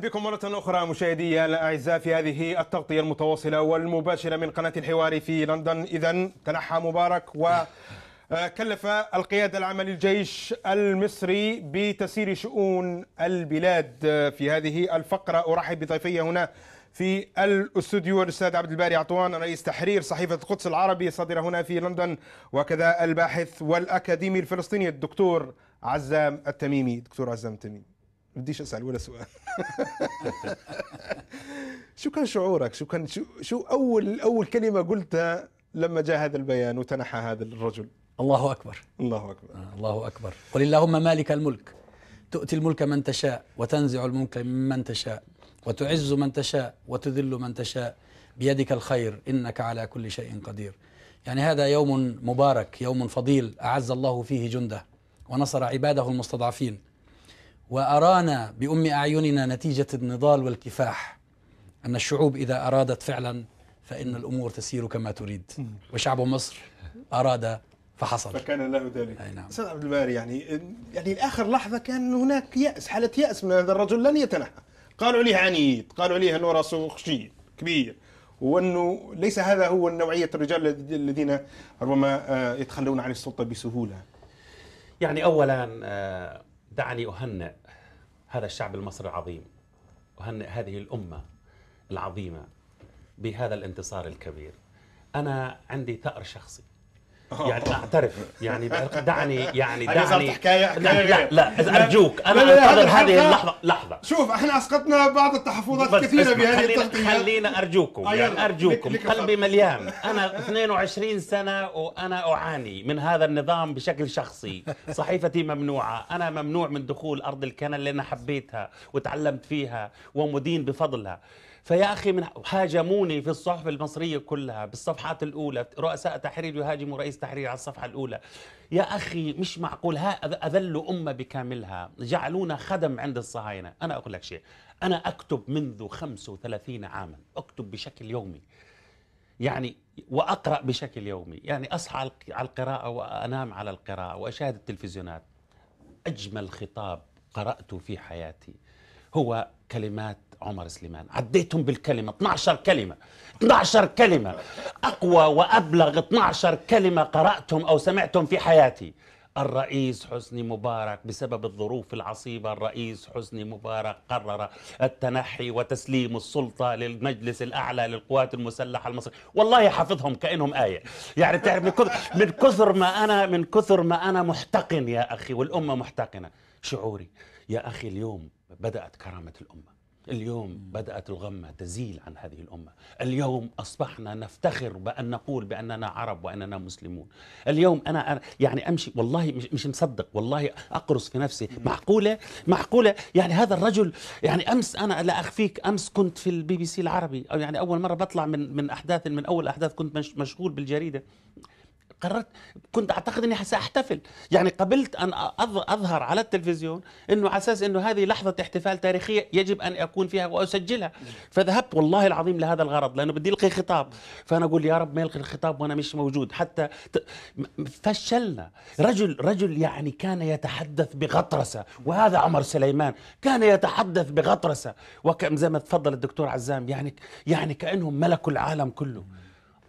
بكم مرة أخرى مشاهدي الأعزاء في هذه التغطية المتواصلة والمباشرة من قناة الحوار في لندن إذا تنحى مبارك وكلف آه، القيادة العامة للجيش المصري بتسيير شؤون البلاد آه، في هذه الفقرة أرحب بضيفي هنا في الاستوديو الاستاذ عبد الباري عطوان رئيس تحرير صحيفه القدس العربي الصادره هنا في لندن وكذا الباحث والاكاديمي الفلسطيني الدكتور عزام التميمي دكتور عزام التميمي بديش اسال ولا سؤال شو كان شعورك شو كان شو, شو اول اول كلمه قلتها لما جاء هذا البيان وتنحى هذا الرجل الله اكبر الله اكبر آه الله اكبر قل اللهم مالك الملك تؤتي الملك من تشاء وتنزع الملك ممن تشاء وتعز من تشاء وتذل من تشاء بيدك الخير انك على كل شيء قدير يعني هذا يوم مبارك يوم فضيل اعز الله فيه جنده ونصر عباده المستضعفين وأرانا بأم أعيننا نتيجة النضال والكفاح أن الشعوب إذا أرادت فعلا فإن الأمور تسير كما تريد وشعب مصر أراد فحصل فكان له ذلك أي نعم. استاذ عبد الباري يعني يعني لاخر لحظه كان هناك ياس حاله ياس من هذا الرجل لن يتنحى قالوا عليه عنيد قالوا عليه انه راسه خشين كبير وانه ليس هذا هو نوعيه الرجال الذين ربما آه، يتخلون عن السلطه بسهوله يعني اولا آه، دعني أهنئ هذا الشعب المصري العظيم أهنئ هذه الأمة العظيمة بهذا الانتصار الكبير أنا عندي ثأر شخصي يعني اعترف يعني دعني يعني دعني حكاية حكاية لا, لا, لا ارجوك انا انتظر هذه اللحظه لحظه شوف احنا اسقطنا بعض التحفظات الكثيره بهذه التغطيه خلينا ارجوكم آه، يعني ارجوكم قلبي مليان انا 22 سنه وانا اعاني من هذا النظام بشكل شخصي صحيفتي ممنوعه انا ممنوع من دخول ارض الكنل لان حبيتها وتعلمت فيها ومدين بفضلها فيا أخي من هاجموني في الصحف المصرية كلها بالصفحات الأولى رؤساء تحرير يهاجموا رئيس تحرير على الصفحة الأولى يا أخي مش معقول ها أذلوا أمة بكاملها جعلونا خدم عند الصهاينة أنا أقول لك شيء أنا أكتب منذ 35 عاما أكتب بشكل يومي يعني واقرا بشكل يومي، يعني اصحى على القراءه وانام على القراءه واشاهد التلفزيونات. اجمل خطاب قراته في حياتي هو كلمات عمر سليمان عديتهم بالكلمة 12 كلمة 12 كلمة أقوى وأبلغ 12 كلمة قرأتهم أو سمعتهم في حياتي الرئيس حسني مبارك بسبب الظروف العصيبة الرئيس حسني مبارك قرر التنحي وتسليم السلطة للمجلس الأعلى للقوات المسلحة المصرية والله حافظهم كأنهم آية يعني تعرف من كثر, من كثر ما أنا من كثر ما أنا محتقن يا أخي والأمة محتقنة شعوري يا أخي اليوم بدأت كرامة الأمة اليوم بدأت الغمة تزيل عن هذه الأمة اليوم أصبحنا نفتخر بأن نقول بأننا عرب وأننا مسلمون اليوم أنا يعني أمشي والله مش, مش مصدق والله أقرص في نفسي معقولة معقولة يعني هذا الرجل يعني أمس أنا لا أخفيك أمس كنت في البي بي سي العربي أو يعني أول مرة بطلع من من أحداث من أول أحداث كنت مشغول بالجريدة قررت كنت اعتقد اني ساحتفل يعني قبلت ان اظهر على التلفزيون انه على اساس انه هذه لحظه احتفال تاريخيه يجب ان اكون فيها واسجلها فذهبت والله العظيم لهذا الغرض لانه بدي القي خطاب فانا اقول يا رب ما يلقي الخطاب وانا مش موجود حتى فشلنا رجل رجل يعني كان يتحدث بغطرسه وهذا عمر سليمان كان يتحدث بغطرسه وكم زي ما تفضل الدكتور عزام يعني يعني كانهم ملكوا العالم كله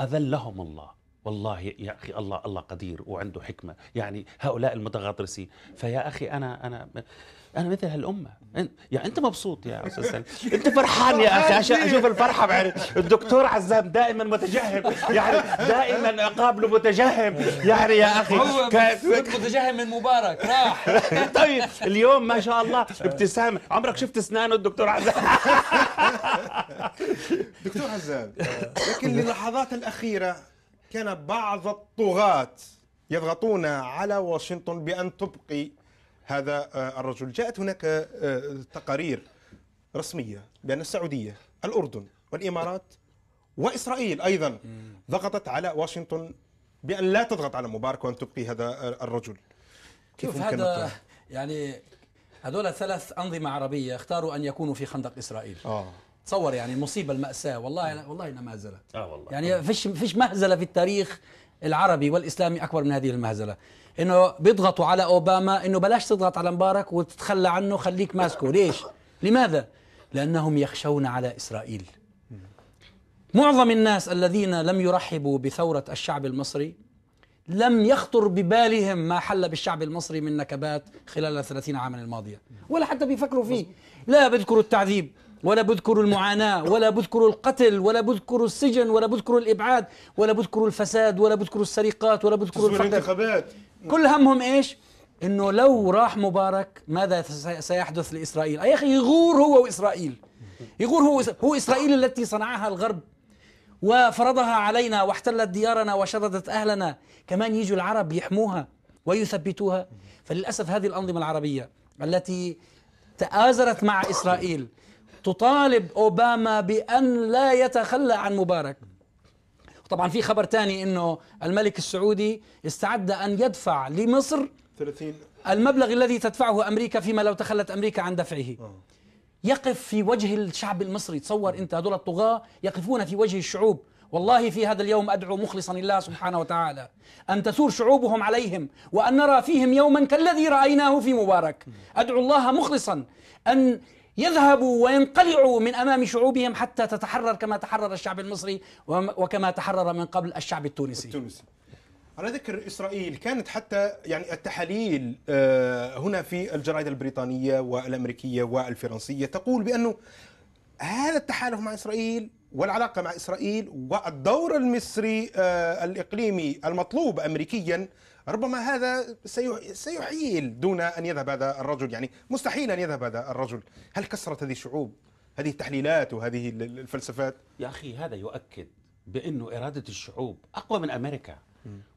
اذلهم الله والله يا اخي الله الله قدير وعنده حكمه يعني هؤلاء المتغطرسين فيا اخي انا انا انا مثل هالامه يعني انت مبسوط يا استاذ انت فرحان يا اخي عشان اشوف الفرحه بعد الدكتور عزام دائما متجهم يعني دائما اقابله متجهم يعني يا اخي هو متجهم من مبارك راح طيب اليوم ما شاء الله ابتسامه عمرك شفت اسنانه الدكتور عزام دكتور عزام آه، لكن للحظات الاخيره كان بعض الطغاة يضغطون على واشنطن بأن تبقي هذا آه، الرجل جاءت هناك آه، تقارير رسمية بأن السعودية الأردن والإمارات وإسرائيل أيضا ضغطت على واشنطن بأن لا تضغط على مبارك وأن تبقي هذا آه، الرجل كيف ممكن هذا يعني هذول ثلاث أنظمة عربية اختاروا أن يكونوا في خندق إسرائيل آه. تصور يعني المصيبه الماساه والله والله انها مهزله اه والله يعني فيش فيش مهزله في التاريخ العربي والاسلامي اكبر من هذه المهزله انه بيضغطوا على اوباما انه بلاش تضغط على مبارك وتتخلى عنه خليك ماسكه ليش لماذا لانهم يخشون على اسرائيل معظم الناس الذين لم يرحبوا بثوره الشعب المصري لم يخطر ببالهم ما حل بالشعب المصري من نكبات خلال الثلاثين عاما الماضية ولا حتى بيفكروا فيه لا بيذكروا التعذيب ولا بذكر المعاناة ولا بذكر القتل ولا بذكر السجن ولا بذكر الإبعاد ولا بذكر الفساد ولا بذكر السرقات ولا بذكر الفقر كل همهم إيش إنه لو راح مبارك ماذا سيحدث لإسرائيل يا أخي يغور هو وإسرائيل يغور هو هو إسرائيل التي صنعها الغرب وفرضها علينا واحتلت ديارنا وشردت أهلنا كمان يجوا العرب يحموها ويثبتوها فللأسف هذه الأنظمة العربية التي تآزرت مع إسرائيل تطالب أوباما بأن لا يتخلى عن مبارك طبعا في خبر ثاني انه الملك السعودي استعد ان يدفع لمصر 30 المبلغ الذي تدفعه امريكا فيما لو تخلت امريكا عن دفعه آه. يقف في وجه الشعب المصري تصور انت هذول الطغاة يقفون في وجه الشعوب والله في هذا اليوم ادعو مخلصا لله سبحانه وتعالى ان تثور شعوبهم عليهم وان نرى فيهم يوما كالذي رايناه في مبارك ادعو الله مخلصا ان يذهبوا وينقلعوا من امام شعوبهم حتى تتحرر كما تحرر الشعب المصري وكما تحرر من قبل الشعب التونسي. التونسي. على ذكر اسرائيل كانت حتى يعني التحاليل آه، هنا في الجرائد البريطانيه والامريكيه والفرنسيه تقول بانه هذا التحالف مع اسرائيل والعلاقه مع اسرائيل والدور المصري آه، الاقليمي المطلوب امريكيا ربما هذا سيحيل دون أن يذهب هذا الرجل يعني مستحيل أن يذهب هذا الرجل هل كسرت هذه الشعوب هذه التحليلات وهذه الفلسفات يا أخي هذا يؤكد بأنه إرادة الشعوب أقوى من أمريكا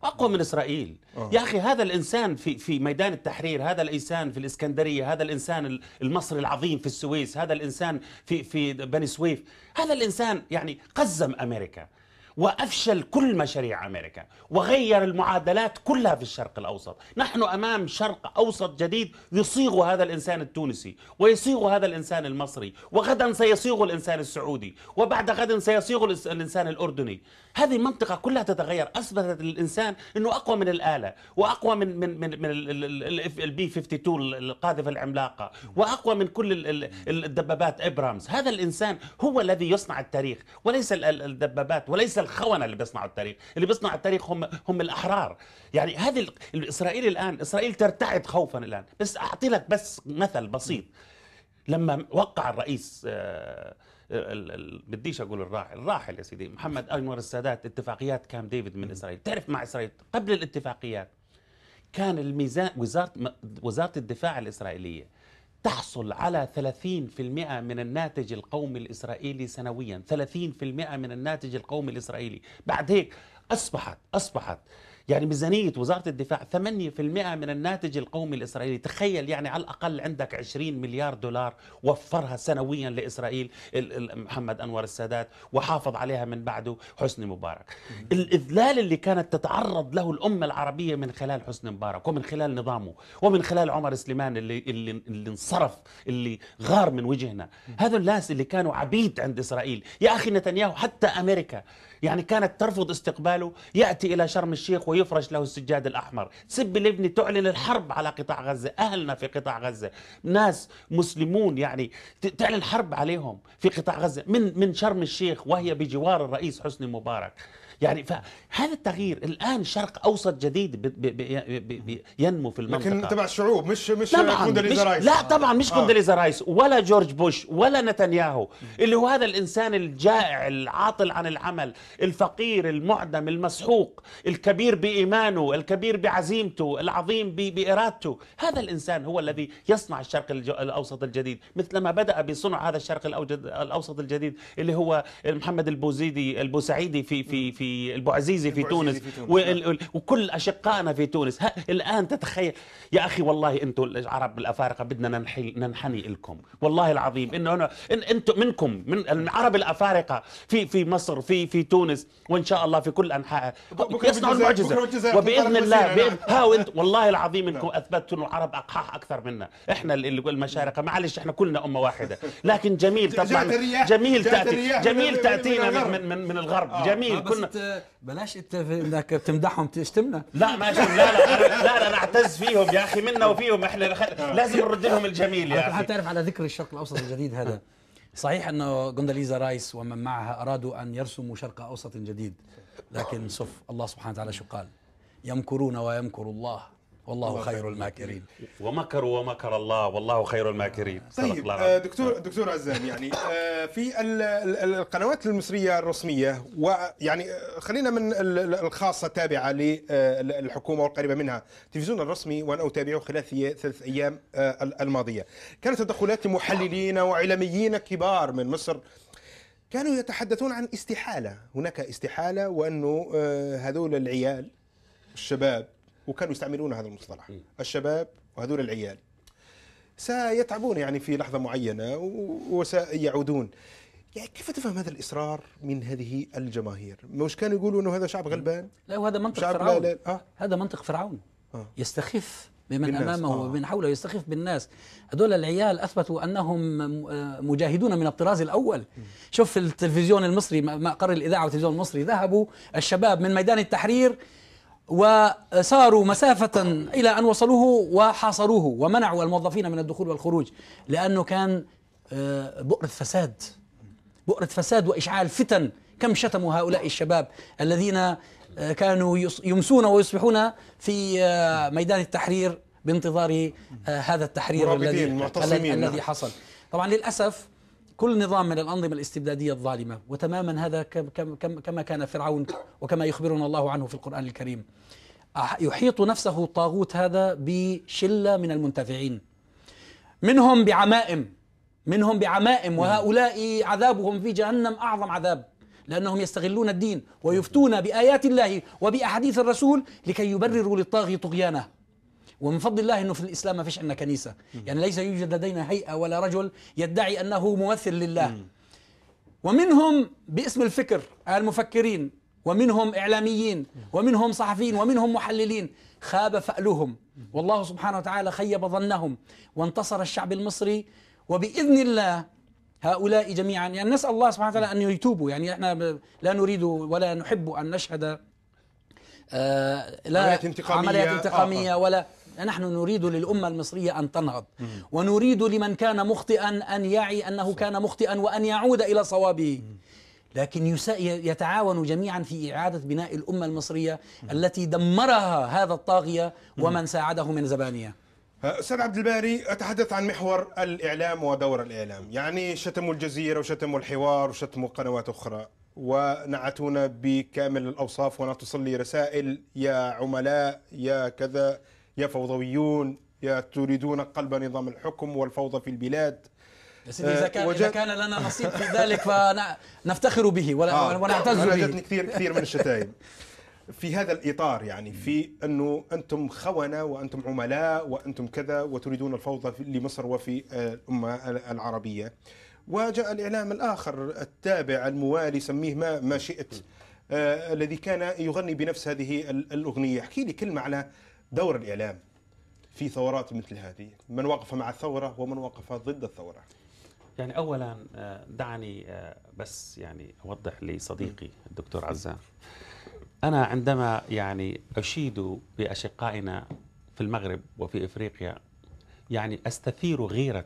اقوى من اسرائيل أوه. يا اخي هذا الانسان في في ميدان التحرير هذا الانسان في الاسكندريه هذا الانسان المصري العظيم في السويس هذا الانسان في في بني سويف هذا الانسان يعني قزم امريكا وافشل كل مشاريع امريكا وغير المعادلات كلها في الشرق الاوسط، نحن امام شرق اوسط جديد يصيغ هذا الانسان التونسي ويصيغ هذا الانسان المصري وغدا سيصيغ الانسان السعودي وبعد غد سيصيغ الانسان الاردني، هذه المنطقه كلها تتغير اثبتت للانسان انه اقوى من الاله واقوى من من من, من البي 52 القاذفه العملاقه واقوى من كل الدبابات ابرامز، هذا الانسان هو الذي يصنع التاريخ وليس الدبابات وليس الخونه اللي بيصنعوا التاريخ اللي بيصنع التاريخ هم هم الاحرار يعني هذه الاسرائيلي الان اسرائيل ترتعد خوفا الان بس اعطي لك بس مثل بسيط لما وقع الرئيس آه، آه، بديش اقول الراحل الراحل يا سيدي محمد انور السادات اتفاقيات كام ديفيد من اسرائيل تعرف مع اسرائيل قبل الاتفاقيات كان الميزان وزاره وزاره الدفاع الاسرائيليه تحصل على 30% من الناتج القومي الإسرائيلي سنويا 30% من الناتج القومي الإسرائيلي بعد هيك أصبحت أصبحت يعني ميزانية وزارة الدفاع 8% من الناتج القومي الإسرائيلي تخيل يعني على الأقل عندك 20 مليار دولار وفرها سنويا لإسرائيل محمد أنور السادات وحافظ عليها من بعده حسني مبارك الإذلال اللي كانت تتعرض له الأمة العربية من خلال حسني مبارك ومن خلال نظامه ومن خلال عمر سليمان اللي, اللي, اللي انصرف اللي غار من وجهنا هذول الناس اللي كانوا عبيد عند إسرائيل يا أخي نتنياهو حتى أمريكا يعني كانت ترفض استقباله يأتي إلى شرم الشيخ ويفرش له السجاد الأحمر سب لبني تعلن الحرب على قطاع غزة أهلنا في قطاع غزة ناس مسلمون يعني تعلن الحرب عليهم في قطاع غزة من من شرم الشيخ وهي بجوار الرئيس حسني مبارك يعني فهذا التغيير الان شرق اوسط جديد بي بي بي ينمو في المنطقه لكن تبع الشعوب مش مش كوندليزا رايس لا طبعا مش آه. كوندليزا رايس ولا جورج بوش ولا نتنياهو اللي هو هذا الانسان الجائع العاطل عن العمل الفقير المعدم المسحوق الكبير بايمانه الكبير بعزيمته العظيم بارادته هذا الانسان هو الذي يصنع الشرق الاوسط الجديد مثلما بدا بصنع هذا الشرق الاوسط الجديد اللي هو محمد البوزيدي البوسعيدي في في في في البوعزيزي في, في تونس, نعم. وكل اشقائنا في تونس الان تتخيل يا اخي والله انتم العرب الافارقه بدنا ننحي ننحني لكم والله العظيم انه انا إن انتم منكم من العرب الافارقه في في مصر في في تونس وان شاء الله في كل انحاء يصنعوا المعجزه وباذن الله نعم. بإذن ها وانت والله العظيم نعم. انكم اثبتوا انه العرب اقحاح اكثر منا احنا المشارقه معلش احنا كلنا امه واحده لكن جميل طبعا جميل تاتي جميل تاتينا من من من الغرب آه. جميل آه، كنا انت بلاش انت انك بتمدحهم تشتمنا لا ما لا لا لا انا اعتز فيهم يا اخي منا وفيهم احنا آه. لازم نرد لهم الجميل يا اخي تعرف على ذكر الشرق الاوسط الجديد هذا صحيح انه غونداليزا رايس ومن معها ارادوا ان يرسموا شرق اوسط جديد لكن صف الله سبحانه وتعالى شو قال يمكرون ويمكر الله والله خير الماكرين ومكروا ومكر الله والله خير الماكرين طيب آه، دكتور نعم. دكتور عزام يعني آه، في القنوات المصريه الرسميه ويعني آه، خلينا من الخاصه التابعه للحكومه والقريبه منها التلفزيون الرسمي وانا اتابعه خلال ثلاث ايام الماضيه كانت تدخلات لمحللين واعلاميين كبار من مصر كانوا يتحدثون عن استحاله هناك استحاله وانه هذول العيال الشباب وكانوا يستعملون هذا المصطلح الشباب وهذول العيال سيتعبون يعني في لحظه معينه وسيعودون يعني كيف تفهم هذا الاصرار من هذه الجماهير؟ مش كانوا يقولوا انه هذا شعب غلبان؟ لا وهذا منطق شعب فرعون لا لا. آه؟ هذا منطق فرعون آه؟ يستخف بمن بالناس. امامه آه. ومن حوله يستخف بالناس هذول العيال اثبتوا انهم آه، مجاهدون من الطراز الاول م. شوف التلفزيون المصري مقر الاذاعه والتلفزيون المصري ذهبوا الشباب من ميدان التحرير وساروا مسافة إلى أن وصلوه وحاصروه ومنعوا الموظفين من الدخول والخروج لأنه كان آه، بؤرة فساد بؤرة فساد وإشعال فتن كم شتموا هؤلاء الشباب الذين آه، كانوا يمسون ويصبحون في آه، ميدان التحرير بانتظار هذا التحرير الذي الذي حصل طبعا للأسف كل نظام من الأنظمة الاستبدادية الظالمة وتماما هذا كما كان فرعون وكما يخبرنا الله عنه في القرآن الكريم يحيط نفسه الطاغوت هذا بشلة من المنتفعين منهم بعمائم منهم بعمائم نعم. وهؤلاء عذابهم في جهنم أعظم عذاب لأنهم يستغلون الدين ويفتون بآيات الله وبأحاديث الرسول لكي يبرروا للطاغي طغيانه ومن فضل الله انه في الاسلام ما فيش عندنا كنيسه يعني ليس يوجد لدينا هيئه ولا رجل يدعي انه ممثل لله ومنهم باسم الفكر المفكرين ومنهم اعلاميين ومنهم صحفيين ومنهم محللين خاب فألهم والله سبحانه وتعالى خيب ظنهم وانتصر الشعب المصري وباذن الله هؤلاء جميعا يعني نسال الله سبحانه وتعالى ان يتوبوا يعني احنا لا نريد ولا نحب ان نشهد آه لا عمليات انتقاميه, عمليات انتقامية آه. آه. ولا نحن نريد للأمة المصرية أن تنهض ونريد لمن كان مخطئا أن يعي أنه كان مخطئا وأن يعود إلى صوابه لكن يتعاون جميعا في إعادة بناء الأمة المصرية التي دمرها هذا الطاغية ومن ساعده من زبانية أه، أستاذ عبد الباري أتحدث عن محور الإعلام ودور الإعلام يعني شتموا الجزيرة وشتموا الحوار وشتموا قنوات أخرى ونعتونا بكامل الأوصاف ونتصلي رسائل يا عملاء يا كذا يا فوضويون يا تريدون قلب نظام الحكم والفوضى في البلاد يا سيدي اذا آه، كان وجد... اذا كان لنا نصيب في ذلك فنفتخر به ولا آه. ونعتز به وجدتني كثير كثير من الشتائم في هذا الاطار يعني في انه انتم خونه وانتم عملاء وانتم كذا وتريدون الفوضى لمصر وفي آه، الامه العربيه وجاء الاعلام الاخر التابع الموالي سميه ما ما شئت آه الذي كان يغني بنفس هذه الاغنيه احكي لي كلمه على دور الاعلام في ثورات مثل هذه من وقف مع الثوره ومن وقف ضد الثوره يعني اولا آه، دعني آه، بس يعني اوضح لصديقي الدكتور عزام انا عندما يعني اشيد باشقائنا في المغرب وفي افريقيا يعني استثير غيره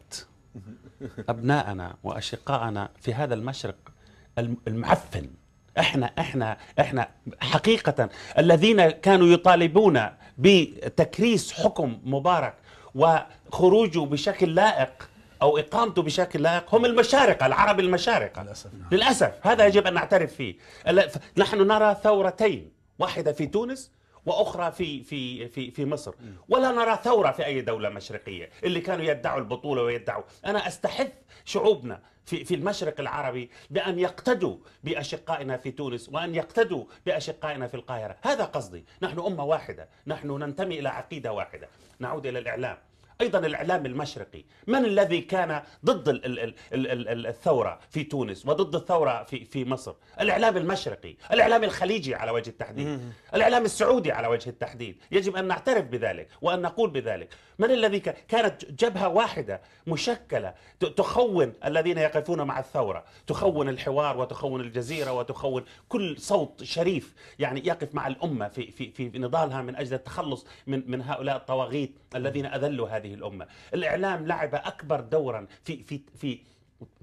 ابنائنا واشقائنا في هذا المشرق المعفن احنا احنا احنا حقيقه الذين كانوا يطالبون بتكريس حكم مبارك وخروجه بشكل لائق او اقامته بشكل لائق هم المشارقه العرب المشارقه للاسف نعم. للاسف هذا يجب ان نعترف فيه نحن نرى ثورتين واحده في تونس واخرى في في في في مصر ولا نرى ثوره في اي دوله مشرقيه اللي كانوا يدعوا البطوله ويدعوا انا استحث شعوبنا في في المشرق العربي بان يقتدوا باشقائنا في تونس وان يقتدوا باشقائنا في القاهره، هذا قصدي، نحن امه واحده، نحن ننتمي الى عقيده واحده. نعود الى الاعلام. أيضا الإعلام المشرقي من الذي كان ضد الثورة في تونس وضد الثورة في, في مصر الإعلام المشرقي الإعلام الخليجي على وجه التحديد الإعلام السعودي على وجه التحديد يجب أن نعترف بذلك وأن نقول بذلك من الذي كانت جبهة واحدة مشكلة تخون الذين يقفون مع الثورة تخون الحوار وتخون الجزيرة وتخون كل صوت شريف يعني يقف مع الأمة في, في, في نضالها من أجل التخلص من, من هؤلاء الطواغيت الذين أذلوا هذه هذه الامه، الاعلام لعب اكبر دورا في في في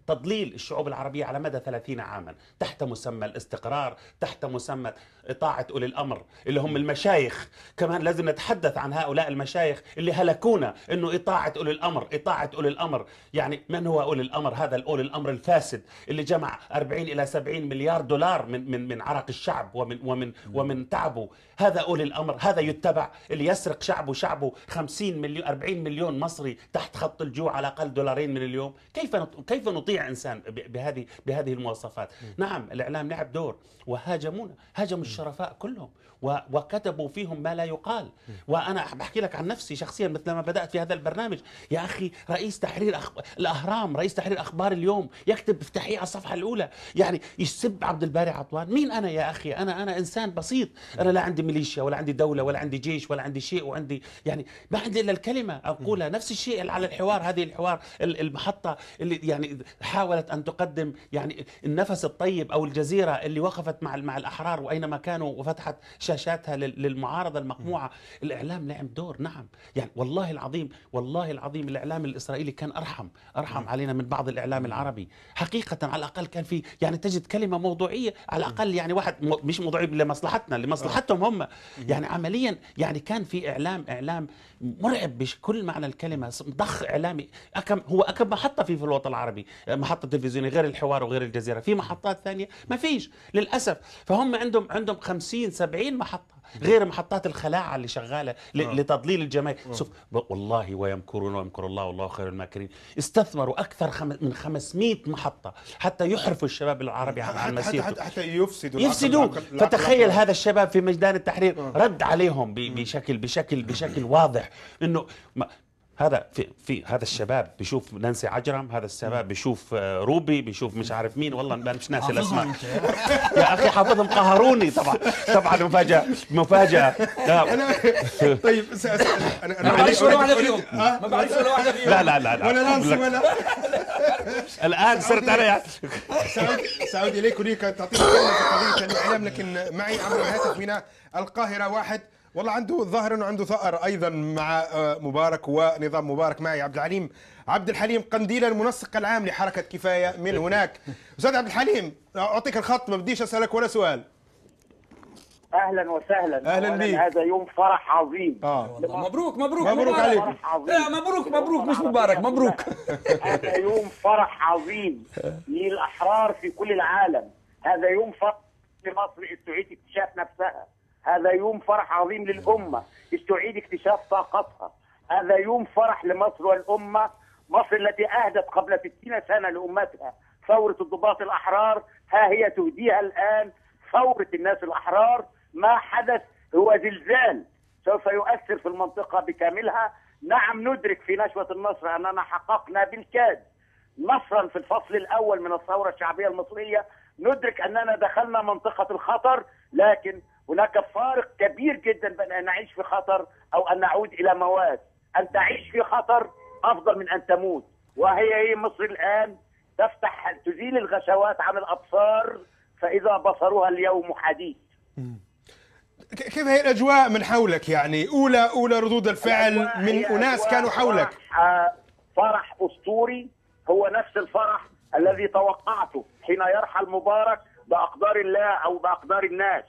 تضليل الشعوب العربية على مدى 30 عاما تحت مسمى الاستقرار تحت مسمى إطاعة أولي الأمر اللي هم المشايخ كمان لازم نتحدث عن هؤلاء المشايخ اللي هلكونا أنه إطاعة أولي الأمر إطاعة أولي الأمر يعني من هو أولي الأمر هذا الأولي الأمر الفاسد اللي جمع 40 إلى 70 مليار دولار من من من عرق الشعب ومن ومن ومن تعبه هذا أولي الأمر هذا يتبع اللي يسرق شعبه شعبه 50 مليون 40 مليون مصري تحت خط الجوع على أقل دولارين من اليوم كيف كيف نطيع يستطيع انسان بهذه بهذه المواصفات، نعم الاعلام لعب دور وهاجمونا، هاجموا الشرفاء كلهم، وكتبوا فيهم ما لا يقال وانا بحكي لك عن نفسي شخصيا مثل ما بدات في هذا البرنامج يا اخي رئيس تحرير أخ... الاهرام رئيس تحرير اخبار اليوم يكتب افتحيه على الصفحه الاولى يعني يسب عبد الباري عطوان مين انا يا اخي انا انا انسان بسيط انا لا عندي ميليشيا ولا عندي دوله ولا عندي جيش ولا عندي شيء وعندي يعني ما عندي الا الكلمه اقولها نفس الشيء على الحوار هذه الحوار المحطه اللي يعني حاولت ان تقدم يعني النفس الطيب او الجزيره اللي وقفت مع مع الاحرار واينما كانوا وفتحت شهر شاشاتها للمعارضه المقموعه الاعلام لعب دور نعم يعني والله العظيم والله العظيم الاعلام الاسرائيلي كان ارحم ارحم علينا من بعض الاعلام العربي حقيقه على الاقل كان في يعني تجد كلمه موضوعيه على الاقل يعني واحد مش موضوعي لمصلحتنا لمصلحتهم هم يعني عمليا يعني كان في اعلام اعلام مرعب بكل معنى الكلمه ضخ اعلامي اكم هو اكم محطه في في الوطن العربي محطه تلفزيونيه غير الحوار وغير الجزيره في محطات ثانيه ما فيش للاسف فهم عندهم عندهم 50 70 محطه غير محطات الخلاعه اللي شغاله آه. لتضليل الجماهير آه. شوف والله ويمكرون ويمكر الله والله خير الماكرين استثمروا اكثر من 500 محطه حتى يحرفوا الشباب العربي عن مسيرته حتى, حتى يفسدوا يفسدوا فتخيل هذا الشباب في ميدان التحرير آه. رد عليهم بشكل بشكل بشكل واضح انه هذا في, في هذا الشباب بيشوف نانسي عجرم هذا الشباب بيشوف آه، روبي بيشوف مش عارف مين والله مش ناسي الاسماء يا اخي حافظهم قهروني طبعا طبعا مفاجاه مفاجاه طيب انا انا ما بعرفش ولا واحده فيهم أه؟ ما بعرفش ولا واحده فيهم لا لا لا لا ولا نانسي ولا الان صرت انا سعود اليك وليك تعطينا قضيه الاعلام لكن معي عبر الهاتف من القاهره واحد والله عنده ظاهر انه عنده ثأر ايضا مع آه، مبارك ونظام مبارك معي عبد العليم عبد الحليم قنديل المنسق العام لحركه كفايه من هناك استاذ عبد الحليم اعطيك الخط ما بديش اسالك ولا سؤال اهلا وسهلا اهلا بك هذا يوم فرح عظيم اه والله. مبروك مبروك مبروك عليك لا مبروك مبروك مش مبارك مبروك هذا يوم فرح عظيم للاحرار في كل العالم هذا يوم فرح لمصر استعيد اكتشاف نفسها هذا يوم فرح عظيم للأمة استعيد اكتشاف طاقتها هذا يوم فرح لمصر والأمة مصر التي أهدت قبل 60 سنة لأمتها ثورة الضباط الأحرار ها هي تهديها الآن ثورة الناس الأحرار ما حدث هو زلزال سوف يؤثر في المنطقة بكاملها نعم ندرك في نشوة النصر أننا حققنا بالكاد نصرا في الفصل الأول من الثورة الشعبية المصرية ندرك أننا دخلنا منطقة الخطر لكن هناك فارق كبير جدا بين ان نعيش في خطر او ان نعود الى مواد ان تعيش في خطر افضل من ان تموت وهي هي مصر الان تفتح تزيل الغشوات عن الابصار فاذا بصرها اليوم حديد كيف هي الاجواء من حولك يعني اولى اولى ردود الفعل من اناس كانوا حولك فرح, آه، فرح اسطوري هو نفس الفرح الذي توقعته حين يرحل مبارك باقدار الله او باقدار الناس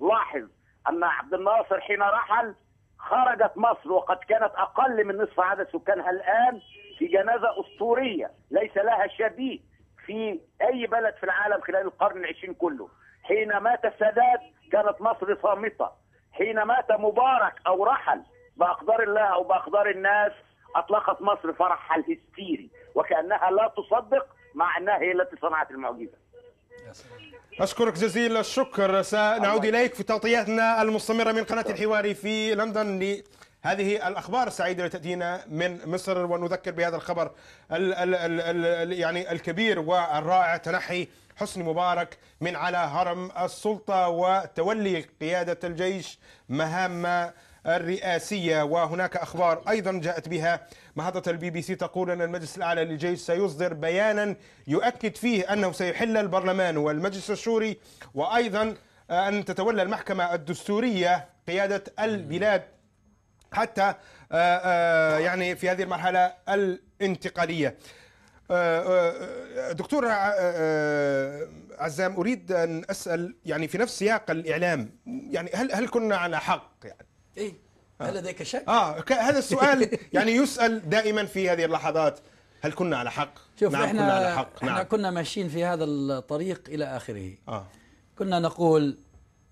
لاحظ أن عبد الناصر حين رحل خرجت مصر وقد كانت أقل من نصف عدد سكانها الآن في جنازة أسطورية ليس لها شبيه في أي بلد في العالم خلال القرن العشرين كله حين مات السادات كانت مصر صامتة حين مات مبارك أو رحل بأقدار الله أو بأقدار الناس أطلقت مصر فرحها الهستيري وكأنها لا تصدق مع أنها هي التي صنعت المعجزة أشكرك جزيل الشكر سنعود إليك في تغطياتنا المستمرة من قناة الحوار في لندن لهذه الأخبار السعيدة التي تأتينا من مصر ونذكر بهذا الخبر الـ الـ الـ الـ يعني الكبير والرائع تنحي حسني مبارك من على هرم السلطة وتولي قيادة الجيش مهام الرئاسية وهناك أخبار أيضا جاءت بها محطة البي بي سي تقول أن المجلس الأعلى للجيش سيصدر بيانا يؤكد فيه أنه سيحل البرلمان والمجلس الشوري وأيضا آه، أن تتولى المحكمة الدستورية قيادة البلاد حتى آه، آه، يعني في هذه المرحلة الانتقالية دكتور عزام اريد ان اسال يعني في نفس سياق الاعلام يعني هل هل كنا على حق يعني ايه آه. هل لديك شك؟ اه هذا السؤال يعني يسال دائما في هذه اللحظات هل كنا على حق؟ شوف نعم احنا كنا على حق احنا نعم. احنا كنا ماشيين في هذا الطريق الى اخره آه. كنا نقول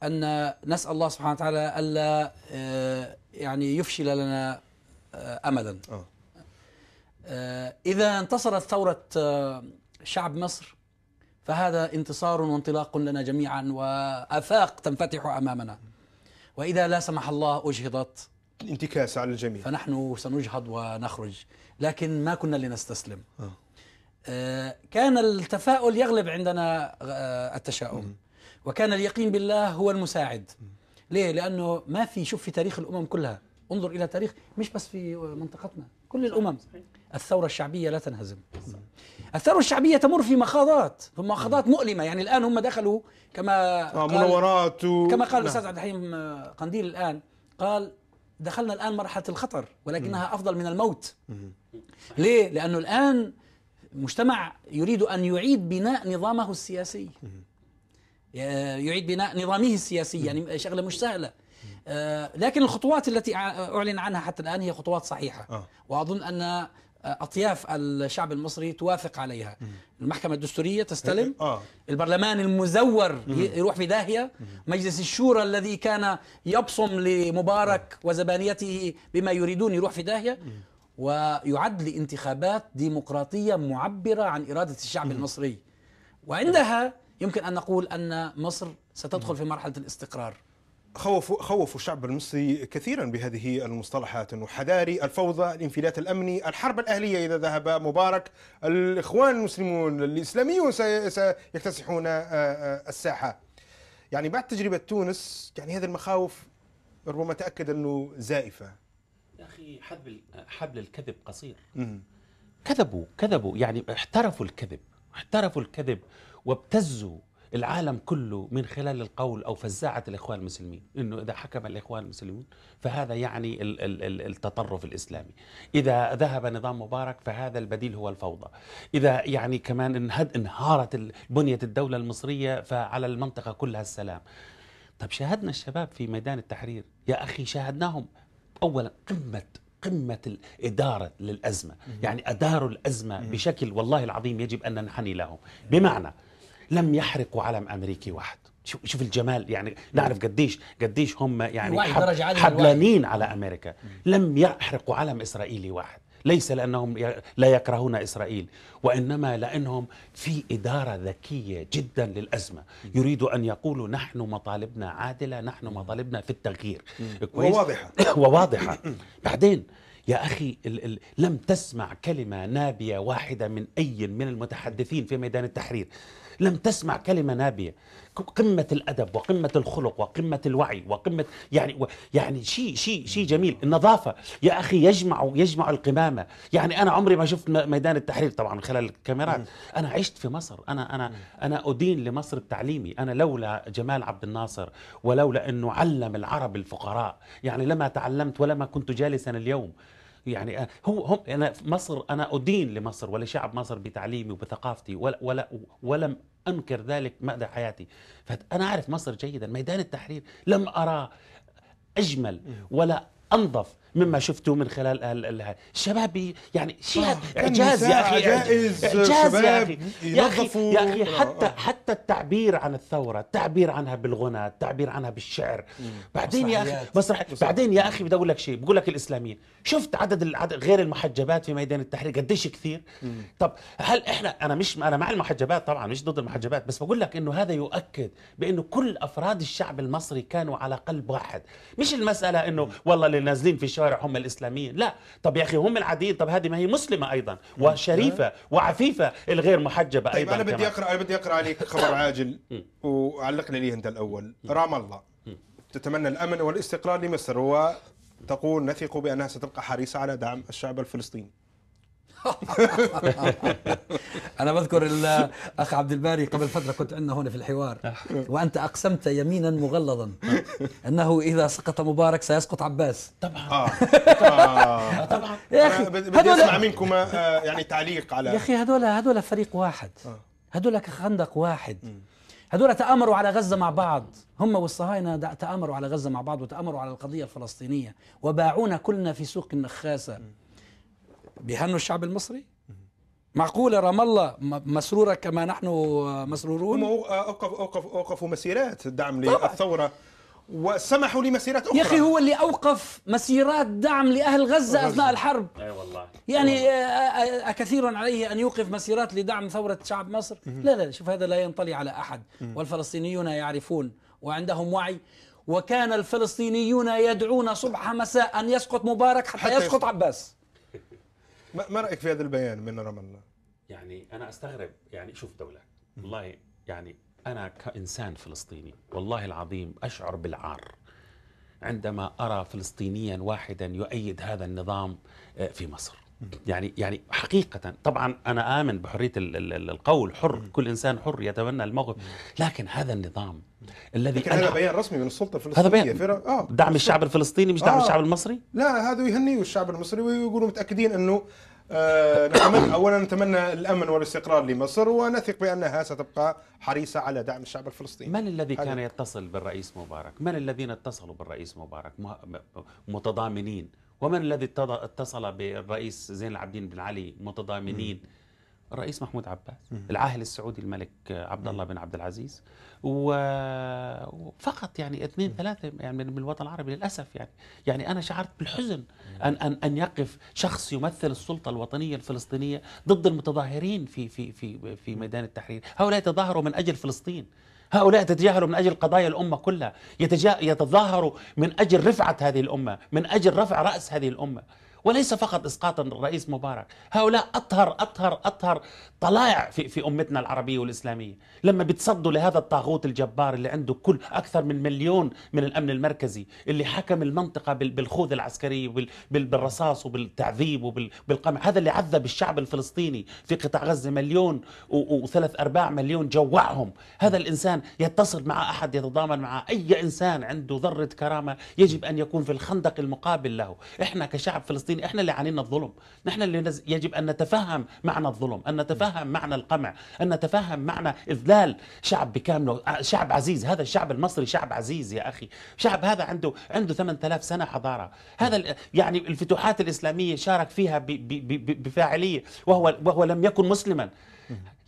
ان نسال الله سبحانه وتعالى الا آه، يعني يفشل لنا آه، املا آه. اذا انتصرت ثوره شعب مصر فهذا انتصار وانطلاق لنا جميعا وافاق تنفتح امامنا وإذا لا سمح الله أجهضت الانتكاسة على الجميع فنحن سنجهض ونخرج لكن ما كنا لنستسلم آه. آه كان التفاؤل يغلب عندنا آه التشاؤم م. وكان اليقين بالله هو المساعد م. ليه؟ لأنه ما في شوف في تاريخ الأمم كلها انظر إلى تاريخ مش بس في منطقتنا كل الأمم الثورة الشعبية لا تنهزم صحيح. الثروه الشعبيه تمر في مخاضات في مخاضات مؤلمه يعني الان هم دخلوا كما آه، قال منورات و... كما قال نعم. الاستاذ عبد الحليم آه، قنديل الان قال دخلنا الان مرحله الخطر ولكنها افضل من الموت ليه لانه الان مجتمع يريد ان يعيد بناء نظامه السياسي آه، يعيد بناء نظامه السياسي يعني شغله مش سهله لكن الخطوات التي اعلن عنها حتى الان هي خطوات صحيحه واظن ان آه، اطياف الشعب المصري توافق عليها مم. المحكمه الدستوريه تستلم إيه، آه. البرلمان المزور مم. يروح في داهيه مم. مجلس الشورى الذي كان يبصم لمبارك وزبانيته بما يريدون يروح في داهيه ويعد لانتخابات ديمقراطيه معبره عن اراده الشعب المصري وعندها يمكن ان نقول ان مصر ستدخل في مرحله الاستقرار خوفوا خوفوا الشعب المصري كثيرا بهذه المصطلحات انه حذاري، الفوضى، الانفلات الامني، الحرب الاهليه اذا ذهب مبارك، الاخوان المسلمون الاسلاميون سيكتسحون آه، آه، الساحه. يعني بعد تجربه تونس يعني هذه المخاوف ربما تاكد انه زائفه. يا اخي حبل حبل الكذب قصير. كذبوا كذبوا يعني احترفوا الكذب، احترفوا الكذب وابتزوا العالم كله من خلال القول أو فزاعة الإخوان المسلمين أنه إذا حكم الإخوان المسلمون فهذا يعني التطرف الإسلامي إذا ذهب نظام مبارك فهذا البديل هو الفوضى إذا يعني كمان انهارت بنية الدولة المصرية فعلى المنطقة كلها السلام طب شاهدنا الشباب في ميدان التحرير يا أخي شاهدناهم أولا قمة قمة الإدارة للأزمة يعني أداروا الأزمة بشكل والله العظيم يجب أن ننحني لهم بمعنى لم يحرقوا علم امريكي واحد شوف شوف الجمال يعني نعرف قديش قديش هم يعني حبلانين على امريكا لم يحرقوا علم اسرائيلي واحد ليس لانهم لا يكرهون اسرائيل وانما لانهم في اداره ذكيه جدا للازمه يريدوا ان يقولوا نحن مطالبنا عادله نحن مطالبنا في التغيير كويس وواضحه وواضحه بعدين يا اخي ال ال لم تسمع كلمه نابيه واحده من اي من المتحدثين في ميدان التحرير لم تسمع كلمة نابية قمة الأدب وقمة الخلق وقمة الوعي وقمة يعني و يعني شيء شيء شيء جميل النظافة يا أخي يجمع يجمع القمامة يعني أنا عمري ما شفت ميدان التحرير طبعا من خلال الكاميرات أنا عشت في مصر أنا أنا أنا أدين لمصر بتعليمي أنا لولا جمال عبد الناصر ولولا أنه علم العرب الفقراء يعني لما تعلمت ولما كنت جالسا اليوم يعني هو هم انا مصر انا ادين لمصر ولشعب مصر بتعليمي وبثقافتي ولا ولا ولم أنكر ذلك مدى حياتي فأنا أعرف مصر جيدا ميدان التحرير لم أرى أجمل ولا أنظف مما شفته من خلال ال الشباب يعني شيء طيب، اعجاز يعني يا اخي اعجاز يا اخي يا اخي يا اخي حتى حتى التعبير عن الثوره التعبير عنها بالغنى التعبير عنها بالشعر بعدين يا اخي مسرح بعدين يا اخي بدي اقول لك شيء بقول لك الاسلاميين شفت عدد غير المحجبات في ميدان التحرير قديش كثير طب هل احنا انا مش انا مع المحجبات طبعا مش ضد المحجبات بس بقول لك انه هذا يؤكد بانه كل افراد الشعب المصري كانوا على قلب واحد مش المساله انه والله اللي نازلين في الشارع هم الاسلاميين لا طب يا اخي هم العاديين طب هذه ما هي مسلمه ايضا وشريفه وعفيفه الغير محجبه طيب، ايضا طيب انا بدي اقرا انا بدي اقرا عليك خبر عاجل وعلق لي انت الاول رام الله تتمنى الامن والاستقرار لمصر وتقول نثق بانها ستبقى حريصه على دعم الشعب الفلسطيني انا بذكر الاخ عبد الباري قبل فتره كنت عندنا هنا في الحوار وانت اقسمت يمينا مغلظا انه اذا سقط مبارك سيسقط عباس طبعا آه. طبعا يا اخي بدي اسمع منكم آه، يعني تعليق على يا اخي هذول هذول فريق واحد هذول آه. خندق واحد هذول تآمروا على غزة مع بعض هم والصهاينة تآمروا على غزة مع بعض وتآمروا على القضية الفلسطينية وباعونا كلنا في سوق النخاسة بيهنوا الشعب المصري معقولة رام الله مسرورة كما نحن مسرورون هم آه، أوقف أوقف أوقفوا مسيرات الدعم للثورة وسمحوا لمسيرات أخرى يا أخي هو اللي أوقف مسيرات دعم لأهل غزة غزة. أثناء الحرب أي والله يعني آه، آه، أكثير عليه أن يوقف مسيرات لدعم ثورة شعب مصر لا لا شوف هذا لا ينطلي على أحد والفلسطينيون يعرفون وعندهم وعي وكان الفلسطينيون يدعون صبح مساء أن يسقط مبارك حتى, حتى يسقط عباس ما رايك في هذا البيان من رام الله؟ يعني انا استغرب يعني شوف دوله والله يعني انا كانسان فلسطيني والله العظيم اشعر بالعار عندما ارى فلسطينيا واحدا يؤيد هذا النظام آه، في مصر يعني يعني حقيقة طبعا أنا آمن بحرية القول حر كل إنسان حر يتبنى الموقف لكن هذا النظام الذي لكن هذا بيان رسمي من السلطه الفلسطينيه هذا بيان آه. دعم الشعب الفلسطيني مش دعم آه. الشعب المصري لا هذا يهنيوا الشعب المصري ويقولوا متاكدين انه آه نتمنى اولا نتمنى الامن والاستقرار لمصر ونثق بانها ستبقى حريصه على دعم الشعب الفلسطيني. من الذي هذا. كان يتصل بالرئيس مبارك؟ من الذين اتصلوا بالرئيس مبارك متضامنين؟ ومن الذي اتصل بالرئيس زين العابدين بن علي متضامنين؟ م. الرئيس محمود عباس العاهل السعودي الملك عبد الله بن عبد العزيز وفقط يعني اثنين ثلاثه يعني من الوطن العربي للاسف يعني يعني انا شعرت بالحزن ان ان ان يقف شخص يمثل السلطه الوطنيه الفلسطينيه ضد المتظاهرين في في في في ميدان التحرير هؤلاء يتظاهروا من اجل فلسطين هؤلاء يتجاهلوا من اجل قضايا الامه كلها يتجا... يتظاهروا من اجل رفعه هذه الامه من اجل رفع راس هذه الامه وليس فقط اسقاط الرئيس مبارك هؤلاء اطهر اطهر اطهر طلائع في, في أمتنا العربية والإسلامية لما بتصدوا لهذا الطاغوت الجبار اللي عنده كل أكثر من مليون من الأمن المركزي اللي حكم المنطقة بالخوذة العسكرية بالرصاص وبالتعذيب وبالقمع هذا اللي عذب الشعب الفلسطيني في قطاع غزة مليون وثلاث أرباع مليون جوعهم هذا الإنسان يتصل مع أحد يتضامن مع أي إنسان عنده ذرة كرامة يجب أن يكون في الخندق المقابل له إحنا كشعب فلسطيني إحنا اللي عانينا الظلم نحن اللي يجب أن نتفهم معنى الظلم أن نتفهم نتفهم معنى القمع أن نتفهم معنى إذلال شعب بكامله آه، شعب عزيز هذا الشعب المصري شعب عزيز يا أخي شعب هذا عنده عنده 8000 سنة حضارة هذا يعني الفتوحات الإسلامية شارك فيها بفاعلية وهو, وهو لم يكن مسلما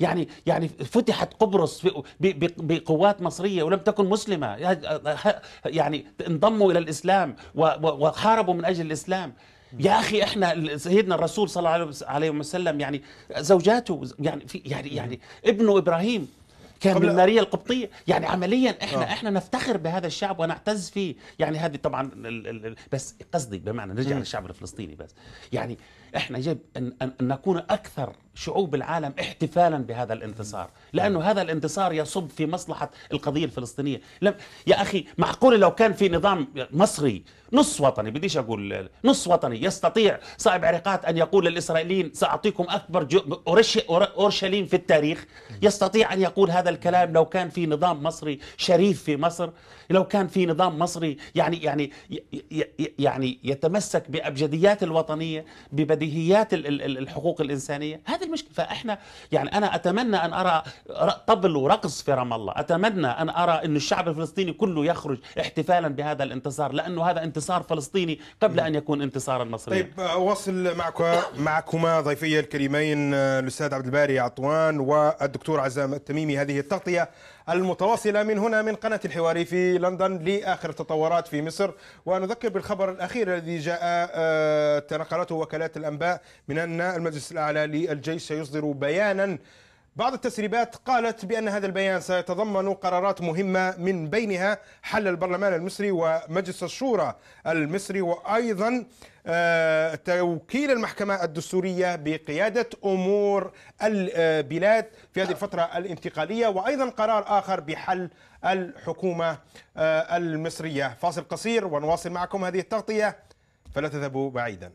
يعني يعني فتحت قبرص بقوات مصريه ولم تكن مسلمه يعني انضموا الى الاسلام وحاربوا من اجل الاسلام يا اخي احنا سيدنا الرسول صلى الله عليه وسلم يعني زوجاته يعني في يعني يعني ابنه ابراهيم كان من ماريا القبطيه يعني عمليا احنا آه. احنا نفتخر بهذا الشعب ونعتز فيه يعني هذه طبعا بس قصدي بمعنى نرجع للشعب الفلسطيني بس يعني احنا يجب ان ان نكون اكثر شعوب العالم احتفالا بهذا الانتصار لانه نعم. هذا الانتصار يصب في مصلحه القضيه الفلسطينيه لم يا اخي معقوله لو كان في نظام مصري نص وطني بديش اقول نص وطني يستطيع صائب عريقات ان يقول للاسرائيليين ساعطيكم اكبر اورشليم في التاريخ يستطيع ان يقول هذا الكلام لو كان في نظام مصري شريف في مصر لو كان في نظام مصري يعني يعني يعني يتمسك بأبجديات الوطنية ببديهيات الحقوق الإنسانية هذه المشكلة فإحنا يعني أنا أتمنى أن أرى طبل ورقص في رام الله أتمنى أن أرى أن الشعب الفلسطيني كله يخرج احتفالا بهذا الانتصار لأنه هذا انتصار فلسطيني قبل أن يكون انتصارا مصريا طيب اوصل معك معكما ضيفي الكريمين الأستاذ عبد الباري عطوان والدكتور عزام التميمي هذه التغطية المتواصلة من هنا من قناة الحواري في لندن لآخر التطورات في مصر ونذكر بالخبر الأخير الذي جاء آه، تنقلته وكالات الأنباء من أن المجلس الأعلى للجيش سيصدر بيانا بعض التسريبات قالت بأن هذا البيان سيتضمن قرارات مهمة من بينها حل البرلمان المصري ومجلس الشورى المصري وأيضا آه، توكيل المحكمة الدستورية بقيادة أمور البلاد في هذه الفترة الانتقالية وأيضا قرار آخر بحل الحكومة آه، المصرية فاصل قصير ونواصل معكم هذه التغطية فلا تذهبوا بعيداً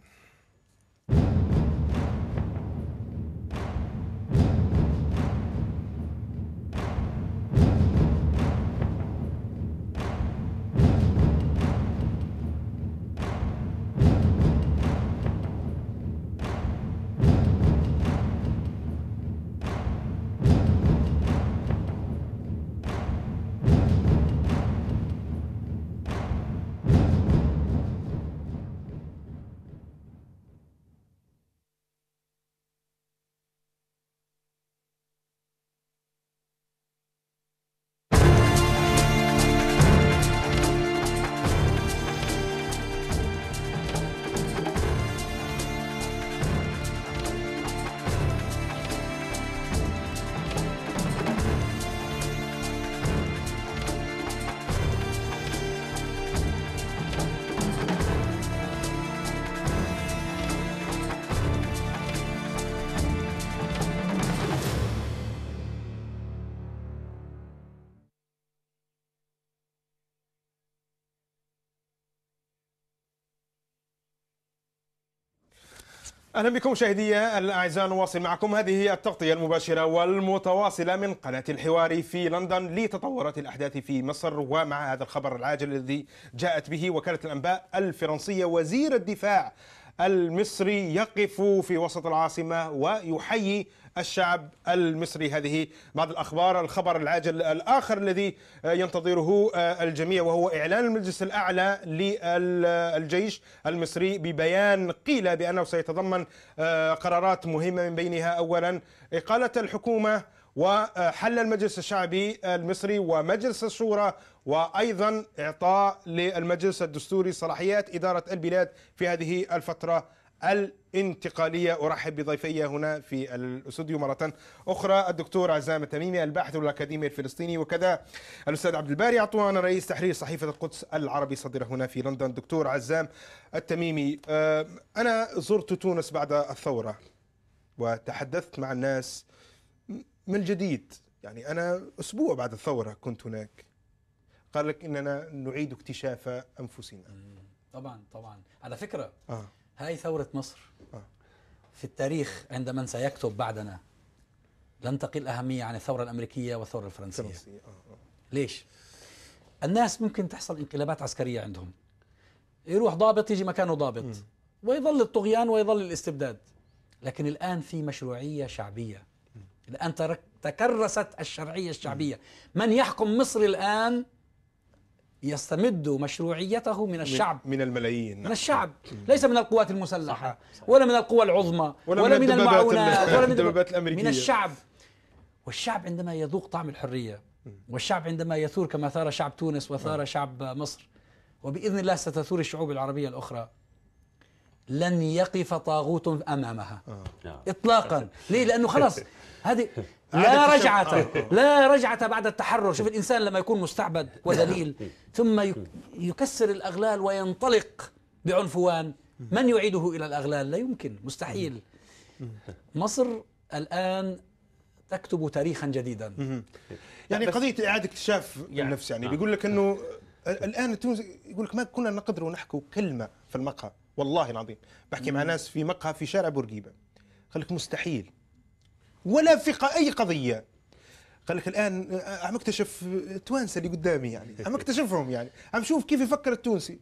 اهلا بكم مشاهدي الاعزاء نواصل معكم هذه التغطيه المباشره والمتواصله من قناه الحوار في لندن لتطورات الاحداث في مصر ومع هذا الخبر العاجل الذي جاءت به وكاله الانباء الفرنسيه وزير الدفاع المصري يقف في وسط العاصمة ويحيي الشعب المصري هذه بعض الأخبار الخبر العاجل الآخر الذي ينتظره آه، الجميع وهو إعلان المجلس الأعلى للجيش المصري ببيان قيل بأنه سيتضمن آه، قرارات مهمة من بينها أولا إقالة الحكومة وحل المجلس الشعبي المصري ومجلس الشورى وايضا اعطاء للمجلس الدستوري صلاحيات اداره البلاد في هذه الفتره الانتقاليه ارحب بضيفي هنا في الاستوديو مره اخرى الدكتور عزام التميمي الباحث الاكاديمي الفلسطيني وكذا الاستاذ عبد الباري عطوان رئيس تحرير صحيفه القدس العربي صدره هنا في لندن دكتور عزام التميمي آه، انا زرت تونس بعد الثوره وتحدثت مع الناس من جديد يعني أنا أسبوع بعد الثورة كنت هناك قال لك إننا نعيد اكتشاف أنفسنا طبعا طبعا على فكرة آه. هاي ثورة مصر آه. في التاريخ عند من سيكتب بعدنا لن تقل أهمية عن الثورة الأمريكية والثورة الفرنسية فرنسية. آه،, آه. ليش؟ الناس ممكن تحصل انقلابات عسكرية عندهم يروح ضابط يجي مكانه ضابط م. ويظل الطغيان ويظل الاستبداد لكن الآن في مشروعية شعبية الآن تكرست الشرعية الشعبية من يحكم مصر الآن يستمد مشروعيته من الشعب من الملايين من نعم. الشعب نعم. ليس من القوات المسلحة صح. ولا من القوى العظمى ولا, ولا من, من المعونات ولا من الدبابات الأمريكية من الشعب والشعب عندما يذوق طعم الحرية والشعب عندما يثور كما ثار شعب تونس وثار نعم. شعب مصر وبإذن الله ستثور الشعوب العربية الأخرى لن يقف طاغوت امامها آه. نعم. اطلاقا ليه لانه خلاص هذه لا رجعة آه. لا رجعة بعد التحرر شوف الإنسان لما يكون مستعبد وذليل نعم. ثم يكسر الأغلال وينطلق بعنفوان من يعيده إلى الأغلال لا يمكن مستحيل مصر الآن تكتب تاريخا جديدا يعني قضية إعادة اكتشاف النفس يعني نعم. بيقول لك أنه الآن يقول لك ما كنا نقدر نحكي كلمة في المقهى والله العظيم بحكي مع ناس في مقهى في شارع بورقيبه قال لك مستحيل ولا في اي قضيه قال لك الان آه، عم اكتشف التوانسه آه، اللي قدامي يعني عم اكتشفهم يعني عم شوف كيف يفكر التونسي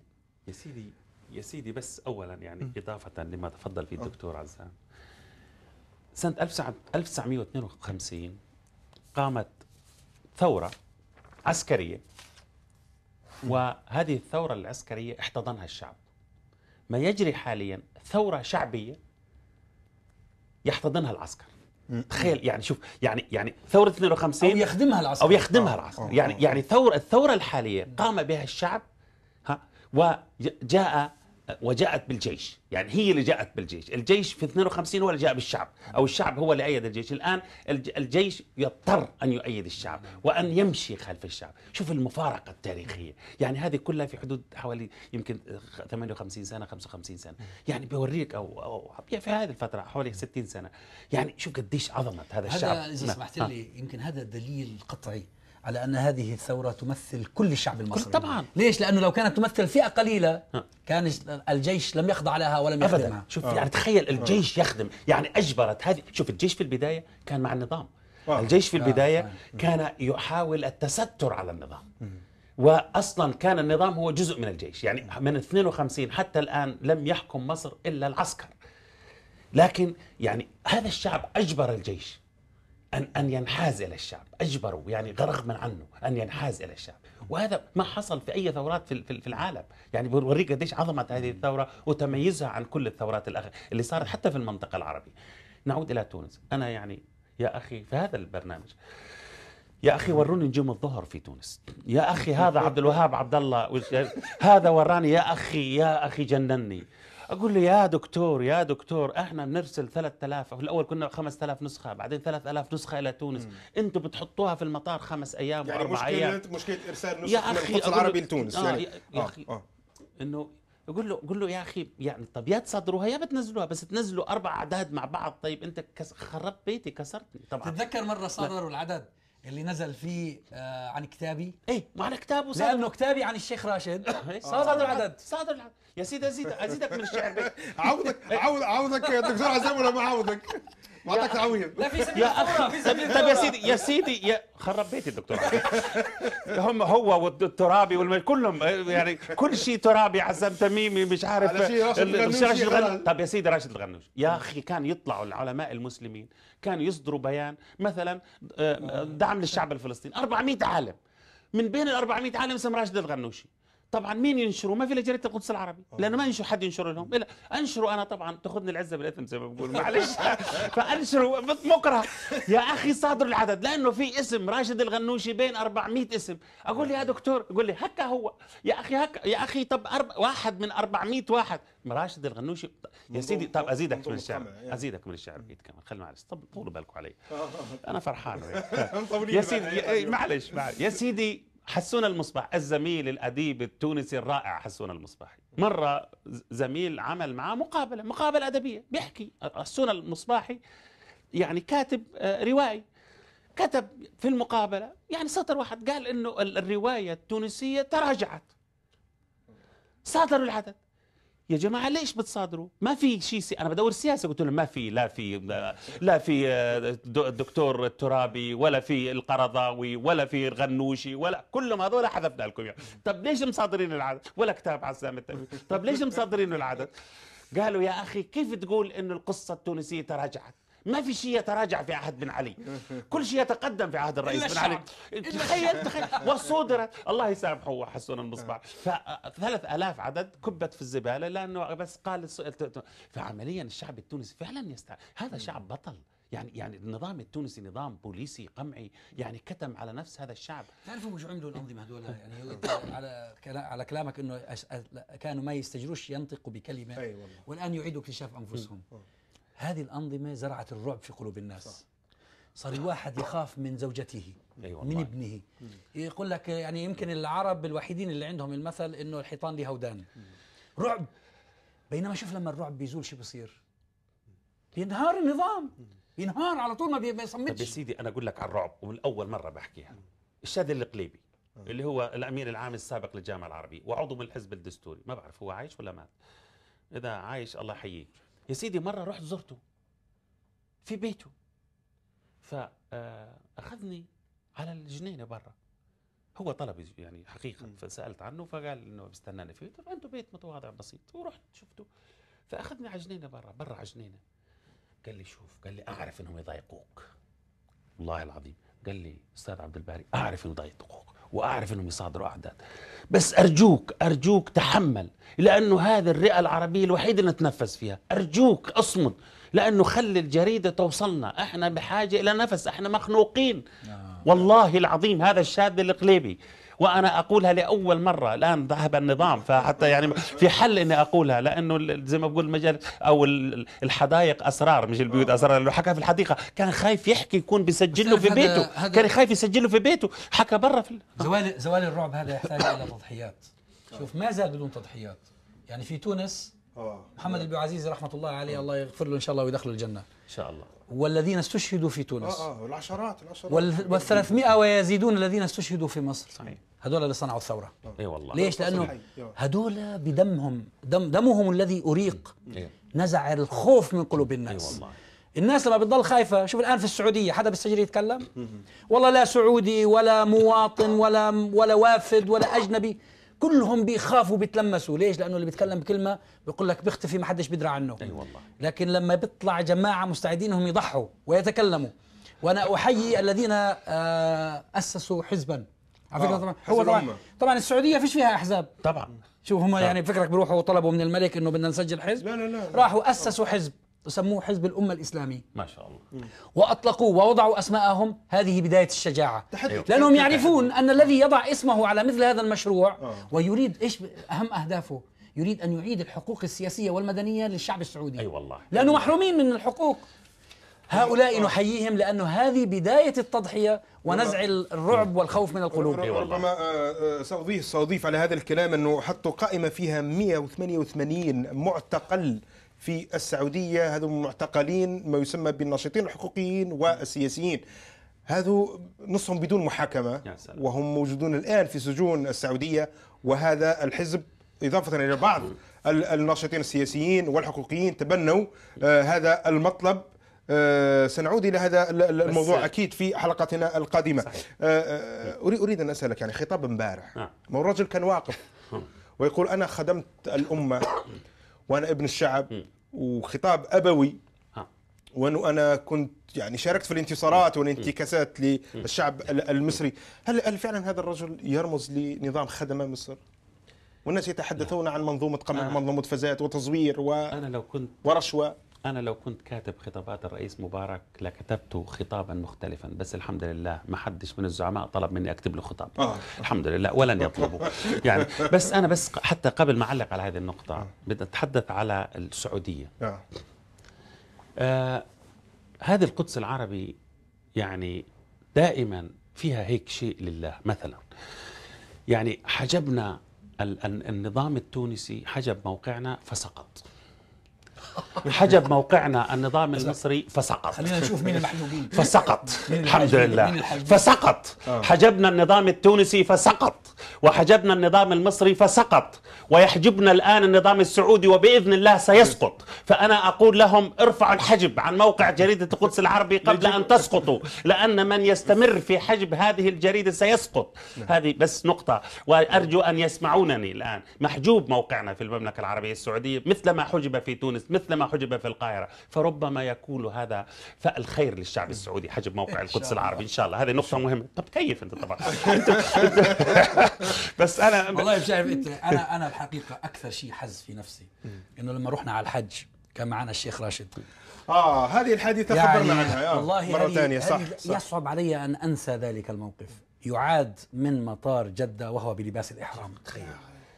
يا سيدي يا سيدي بس اولا يعني اضافه لما تفضل فيه آه. الدكتور عزام سنه 1952 قامت ثوره عسكريه وهذه الثوره العسكريه احتضنها الشعب ما يجري حاليا ثورة شعبية يحتضنها العسكر تخيل يعني شوف يعني يعني ثورة 52 أو يخدمها العسكر أو يخدمها آه، العسكر آه، يعني آه. يعني ثورة الثورة الحالية قام بها الشعب ها وجاء وجاءت بالجيش يعني هي اللي جاءت بالجيش الجيش في 52 هو اللي جاء بالشعب أو الشعب هو اللي أيد الجيش الآن الجيش يضطر أن يؤيد الشعب وأن يمشي خلف الشعب شوف المفارقة التاريخية يعني هذه كلها في حدود حوالي يمكن 58 سنة 55 سنة يعني بيوريك أو, أو في هذه الفترة حوالي 60 سنة يعني شوف قديش عظمت هذا, الشعب هذا إذا نعم. سمحت لي يمكن هذا دليل قطعي على أن هذه الثورة تمثل كل الشعب المصري طبعا ليش؟ لأنه لو كانت تمثل فئة قليلة كان الجيش لم يخضع لها ولم يخدمها أبدا. شوف يعني تخيل الجيش آه. يخدم يعني أجبرت هذه شوف الجيش في البداية كان مع النظام الجيش في آه. البداية آه. كان يحاول التستر على النظام واصلا كان النظام هو جزء من الجيش يعني من 52 حتى الان لم يحكم مصر الا العسكر لكن يعني هذا الشعب اجبر الجيش أن أن ينحاز إلى الشعب أجبروا يعني من عنه أن ينحاز إلى الشعب وهذا ما حصل في أي ثورات في, في العالم يعني بوريك قديش عظمة هذه الثورة وتميزها عن كل الثورات الأخرى اللي صارت حتى في المنطقة العربية نعود إلى تونس أنا يعني يا أخي في هذا البرنامج يا اخي وروني نجوم الظهر في تونس يا اخي هذا عبد الوهاب عبد الله هذا وراني يا اخي يا اخي جنني اقول له يا دكتور يا دكتور احنا بنرسل 3000 في الاول كنا 5000 نسخه بعدين 3000 نسخه الى تونس انتم بتحطوها في المطار خمس ايام يعني واربع مشكلة ايام مشكله ارسال نسخ من الخط العربي لتونس آه يعني يا آه، اخي آه. انه يقول له قول له يا اخي يعني طب يا تصدروها يا بتنزلوها بس تنزلوا اربع اعداد مع بعض طيب انت خربت بيتي كسرتني طبعا تتذكر مره صدروا العدد اللي نزل فيه آه، عن كتابي إيه، ما عن كتابه صادر لانه كتابي عن الشيخ راشد إيه، صادر العدد صادر العدد يا سيدي ازيد ازيدك من الشعر عوضك عوض عوضك يا دكتور عزام ولا ما عوضك اعطاك تعويض لا في سبيل الثوره في سبيل طب يا سيدي يا سيدي يا خرب بيتي الدكتور هم هو والترابي والم... كلهم يعني كل شيء ترابي عزام تميمي مش عارف راشد الغنوشي طب يا سيدي راشد الغنوش يا اخي كان يطلعوا العلماء المسلمين كان يصدروا بيان مثلا آه، آه، دعم للشعب الفلسطيني 400 عالم من بين ال 400 عالم اسم راشد الغنوشي طبعا مين ينشروا ما في الا جريده القدس العربي آه. لانه ما ينشر حد ينشر لهم الا انشروا انا طبعا تاخذني العزه بالاثم زي ما بقول معلش فانشروا مكره يا اخي صادر العدد لانه في اسم راشد الغنوشي بين 400 اسم اقول لي يا دكتور يقول لي هكا هو يا اخي هكا يا اخي طب أرب... واحد من 400 واحد راشد الغنوشي يا سيدي طب ازيدك من الشعر يعني. ازيدك من الشعر بيت إيه، كمان خلينا معلش طب طولوا بالكم علي انا فرحان يا سيدي إيه، معلش معلش يا سيدي حسون المصباح الزميل الأديب التونسي الرائع حسون المصباحي مرة زميل عمل معاه مقابلة مقابلة أدبية بيحكي حسون المصباحي يعني كاتب آه، روائي كتب في المقابلة يعني سطر واحد قال أنه الرواية التونسية تراجعت صادروا العدد يا جماعه ليش بتصادروا؟ ما في شيء سي... انا بدور سياسه قلت لهم ما في لا في لا في الدكتور آه، الترابي ولا في القرضاوي ولا في الغنوشي ولا كلهم هذول حذفنا لكم يعني. طب ليش مصادرين العدد؟ ولا كتاب عسام التميمي، طب ليش مصادرين العدد؟ قالوا يا اخي كيف تقول انه القصه التونسيه تراجعت؟ ما في شيء يتراجع في عهد بن علي كل شيء يتقدم في عهد الرئيس بن علي تخيل تخيل وصدرت الله يسامحه وحسون المصباح فثلاث ألاف عدد كبت في الزبالة لأنه بس قال فعمليا الشعب التونسي فعلا يستع هذا شعب بطل يعني يعني النظام التونسي نظام بوليسي قمعي يعني كتم على نفس هذا الشعب تعرفوا مش عملوا الانظمه هذول يعني على على كلامك انه كانوا ما يستجروش ينطقوا بكلمه أي والله. والان يعيدوا اكتشاف انفسهم هذه الأنظمة زرعت الرعب في قلوب الناس صح. صار الواحد يخاف من زوجته أيوة من ابنه يقول لك يعني يمكن العرب الوحيدين اللي عندهم المثل انه الحيطان لي هودان رعب بينما شوف لما الرعب بيزول شو بصير بينهار النظام بينهار على طول ما بيصمتش طيب يا سيدي انا اقول لك على الرعب ومن اول مره بحكيها الشاذ القليبي آه. اللي هو الامير العام السابق للجامعه العربيه وعضو من الحزب الدستوري ما بعرف هو عايش ولا مات اذا عايش الله يحييه يا سيدي مرة رحت زرته في بيته فأخذني آه، على الجنينة برا هو طلب يعني حقيقة فسألت عنه فقال إنه بيستناني فيه طب عنده بيت متواضع بسيط ورحت شفته فأخذني على جنينة برا برا على جنينة قال لي شوف قال لي أعرف إنهم يضايقوك والله العظيم قال لي أستاذ عبد الباري أعرف إنه يضايقوك واعرف انهم يصادروا اعداد بس ارجوك ارجوك تحمل لانه هذه الرئه العربيه الوحيده اللي نتنفس فيها ارجوك اصمد لانه خلي الجريده توصلنا احنا بحاجه الى نفس احنا مخنوقين نعم. والله العظيم هذا الشاذ القليبي وانا اقولها لاول مره الان ذهب النظام فحتى يعني في حل اني اقولها لانه زي ما بقول المجال او الحدائق اسرار مش البيوت آه. اسرار لو حكى في الحديقه كان خايف يحكي يكون بيسجله في بيته كان خايف يسجله في بيته حكى برا في آه. زوال زوال الرعب هذا يحتاج الى تضحيات شوف ما زال بدون تضحيات يعني في تونس آه. محمد البيو عزيز رحمه الله عليه آه. الله يغفر له ان شاء الله ويدخله الجنه ان شاء الله والذين استشهدوا في تونس اه اه والعشرات العشرات وال, 300 ويزيدون الذين استشهدوا في مصر صحيح هذول اللي صنعوا الثوره آه. اي والله ليش لانه هذول بدمهم دم دمهم الذي اريق نزع الخوف من قلوب الناس اي والله الناس لما بتضل خايفة شوف الآن في السعودية حدا بالسجن يتكلم والله لا سعودي ولا مواطن ولا ولا وافد ولا أجنبي كلهم بيخافوا بيتلمسوا ليش لانه اللي بيتكلم بكلمه بيقول لك بيختفي ما حدش بيدرى عنه اي أيوة والله لكن لما بيطلع جماعه مستعدين هم يضحوا ويتكلموا وانا احيي الذين آه، اسسوا حزبا على فكره آه، طبعا هو طبعا طبعا السعوديه فيش فيها احزاب طبعا شوف هم يعني فكرك بيروحوا طلبوا من الملك انه بدنا نسجل حزب لا لا لا راحوا اسسوا حزب وسموه حزب الأمة الإسلامي ما شاء الله وأطلقوه ووضعوا أسماءهم هذه بداية الشجاعة تحدي. لأنهم يعرفون أن الذي يضع اسمه على مثل هذا المشروع آه. ويريد إيش أهم أهدافه يريد أن يعيد الحقوق السياسية والمدنية للشعب السعودي أي والله لأنه محرومين من الحقوق هؤلاء آه. نحييهم لأنه هذه بداية التضحية ونزع الرعب والخوف من القلوب ربما آه، سأضيف على هذا الكلام أنه حطوا قائمة فيها 188 معتقل في السعودية هذو معتقلين ما يسمى بالناشطين الحقوقيين والسياسيين هذو نصهم بدون محاكمة وهم موجودون الآن في سجون السعودية وهذا الحزب إضافة إلى بعض الناشطين السياسيين والحقوقيين تبنوا آه، هذا المطلب آه، سنعود الى هذا الموضوع اكيد في حلقتنا القادمه صحيح. آه، اريد ان اسالك يعني خطاب امبارح نعم. ما الرجل كان واقف ويقول انا خدمت الامه وانا ابن الشعب وخطاب ابوي آه. وانه انا كنت يعني شاركت في الانتصارات والانتكاسات للشعب المصري، هل هل فعلا هذا الرجل يرمز لنظام خدم مصر؟ والناس يتحدثون عن منظومه قمع آه. منظومه فزات وتزوير و انا لو كنت ورشوه أنا لو كنت كاتب خطابات الرئيس مبارك لكتبته خطابا مختلفا بس الحمد لله ما حدش من الزعماء طلب مني أكتب له خطاب آه. الحمد لله ولن يطلبه يعني بس أنا بس حتى قبل ما أعلق على هذه النقطة آه. بدي أتحدث على السعودية آه. آه هذه القدس العربي يعني دائما فيها هيك شيء لله مثلا يعني حجبنا النظام التونسي حجب موقعنا فسقط حجب موقعنا النظام المصري فسقط خلينا نشوف مين المحجوبين فسقط الحمد لله فسقط آه. حجبنا النظام التونسي فسقط وحجبنا النظام المصري فسقط ويحجبنا الآن النظام السعودي وبإذن الله سيسقط فأنا أقول لهم ارفعوا الحجب عن موقع جريدة القدس العربي قبل أن تسقطوا لأن من يستمر في حجب هذه الجريدة سيسقط نعم. هذه بس نقطة وأرجو أن يسمعونني الآن محجوب موقعنا في المملكة العربية السعودية مثل ما حجب في تونس مثل ما حجب في القاهرة فربما يكون هذا فالخير للشعب السعودي حجب موقع القدس العربي إن شاء الله هذه نقطة مهمة طب كيف أنت طبعا بس أنا والله مش عارف أنت أنا أنا الحقيقة أكثر شيء حز في نفسي إنه لما رحنا على الحج كان معنا الشيخ راشد اه هذه الحادثه يعني خبرنا عنها والله مره ثانيه صح, صح يصعب علي ان انسى ذلك الموقف يعاد من مطار جده وهو بلباس الاحرام تخيل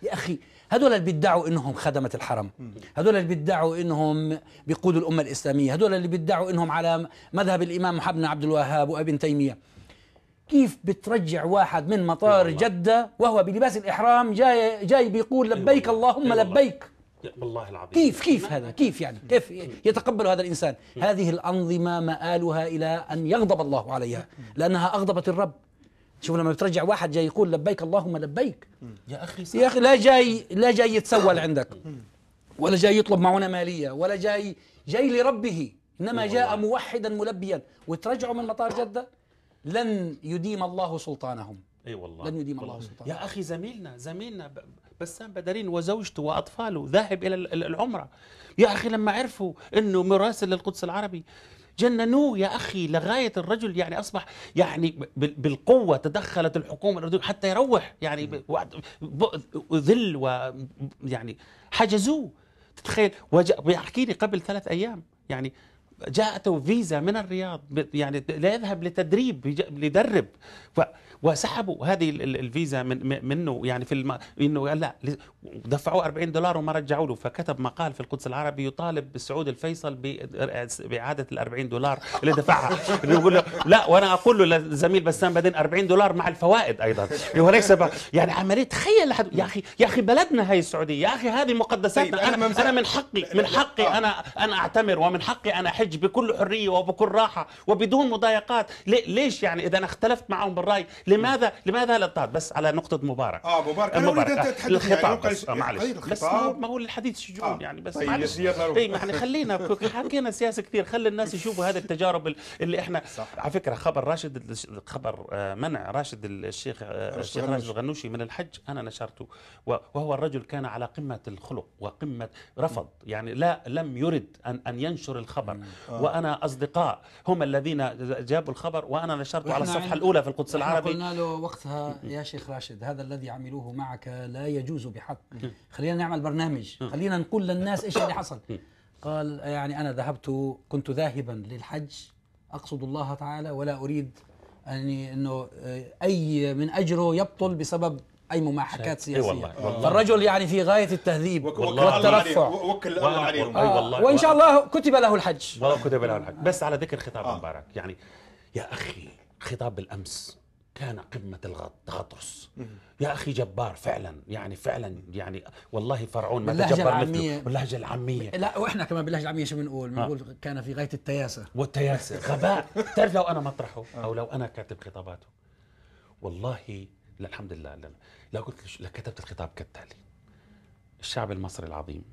يا اخي هذول اللي بيدعوا انهم خدمه الحرم هذول اللي بيدعوا انهم بيقودوا الامه الاسلاميه هذول اللي بيدعوا انهم على مذهب الامام محمد بن عبد الوهاب وابن تيميه كيف بترجع واحد من مطار جدة وهو بلباس الإحرام جاي جاي بيقول لبيك اللهم لبيك والله العظيم كيف كيف هذا كيف يعني كيف يتقبل هذا الإنسان هذه الأنظمة مآلها إلى أن يغضب الله عليها لأنها أغضبت الرب شوف لما بترجع واحد جاي يقول لبيك اللهم لبيك يا اخي صح. يا اخي لا جاي لا جاي يتسول عندك ولا جاي يطلب معونه ماليه ولا جاي جاي لربه انما جاء موحدا ملبيا وترجعوا من مطار جده لن يديم الله سلطانهم اي أيوة والله لن يديم الله سلطانهم يا اخي زميلنا زميلنا بسام بدرين وزوجته واطفاله ذاهب الى العمره يا اخي لما عرفوا انه مراسل للقدس العربي جننوه يا أخي لغاية الرجل يعني أصبح يعني بالقوة تدخلت الحكومة الأردنية حتى يروح يعني ذل يعني حجزوه تتخيل ويحكي لي قبل ثلاث أيام يعني جاءته فيزا من الرياض يعني ليذهب لتدريب ليدرب وسحبوا هذه الفيزا من منه يعني في الم... انه قال لا دفعوه 40 دولار وما رجعوا له فكتب مقال في القدس العربي يطالب بالسعود الفيصل باعاده ال 40 دولار اللي دفعها يقول له لا وانا اقول له للزميل بسام بعدين 40 دولار مع الفوائد ايضا وليس بقى يعني عمليه تخيل لحد... يا اخي يا اخي بلدنا هي السعوديه يا اخي هذه مقدساتنا طيب، أنا, انا من حقي من حقي آه. انا ان اعتمر ومن حقي ان احج بكل حريه وبكل راحه وبدون مضايقات ليش يعني اذا انا اختلفت معهم بالراي لماذا لماذا الاضطهاد بس على نقطه مبارك اه مبارك انا اريد ان الخطاب يعني بس آه معلش بس ما هو ما هو الحديث شجون آه. يعني بس طيب، معلش طيب يعني خلينا حكينا سياسه كثير خلي الناس يشوفوا هذه التجارب اللي احنا صح. على فكره خبر راشد خبر آه، منع راشد الشيخ آه، الشيخ راشد الغنوشي من الحج انا نشرته وهو الرجل كان على قمه الخلق وقمه رفض يعني لا لم يرد ان ان ينشر الخبر آه. وانا اصدقاء هم الذين جابوا الخبر وانا نشرته على الصفحه الاولى في القدس العربي له وقتها يا شيخ راشد هذا الذي عملوه معك لا يجوز بحق خلينا نعمل برنامج خلينا نقول للناس ايش اللي حصل قال يعني انا ذهبت كنت ذاهبا للحج اقصد الله تعالى ولا اريد يعني انه آه, اي من اجره يبطل بسبب اي مماحكات سياسيه والله. والله. فالرجل يعني في غايه التهذيب والترفع وكل الله عليهم آه. والله. وان شاء الله كتب له الحج والله كتب له الحج بس على ذكر خطاب آه. مبارك يعني يا اخي خطاب بالامس كان قمة الغطرس يا أخي جبار فعلا يعني فعلا يعني والله فرعون ما تجبر مثله باللهجة العامية لا وإحنا كمان باللهجة العامية شو بنقول بنقول كان في غاية التياسة والتياسة غباء تعرف لو أنا مطرحه آه. أو لو أنا كاتب خطاباته والله لا الحمد لله لا لو قلت لكتبت الخطاب كالتالي الشعب المصري العظيم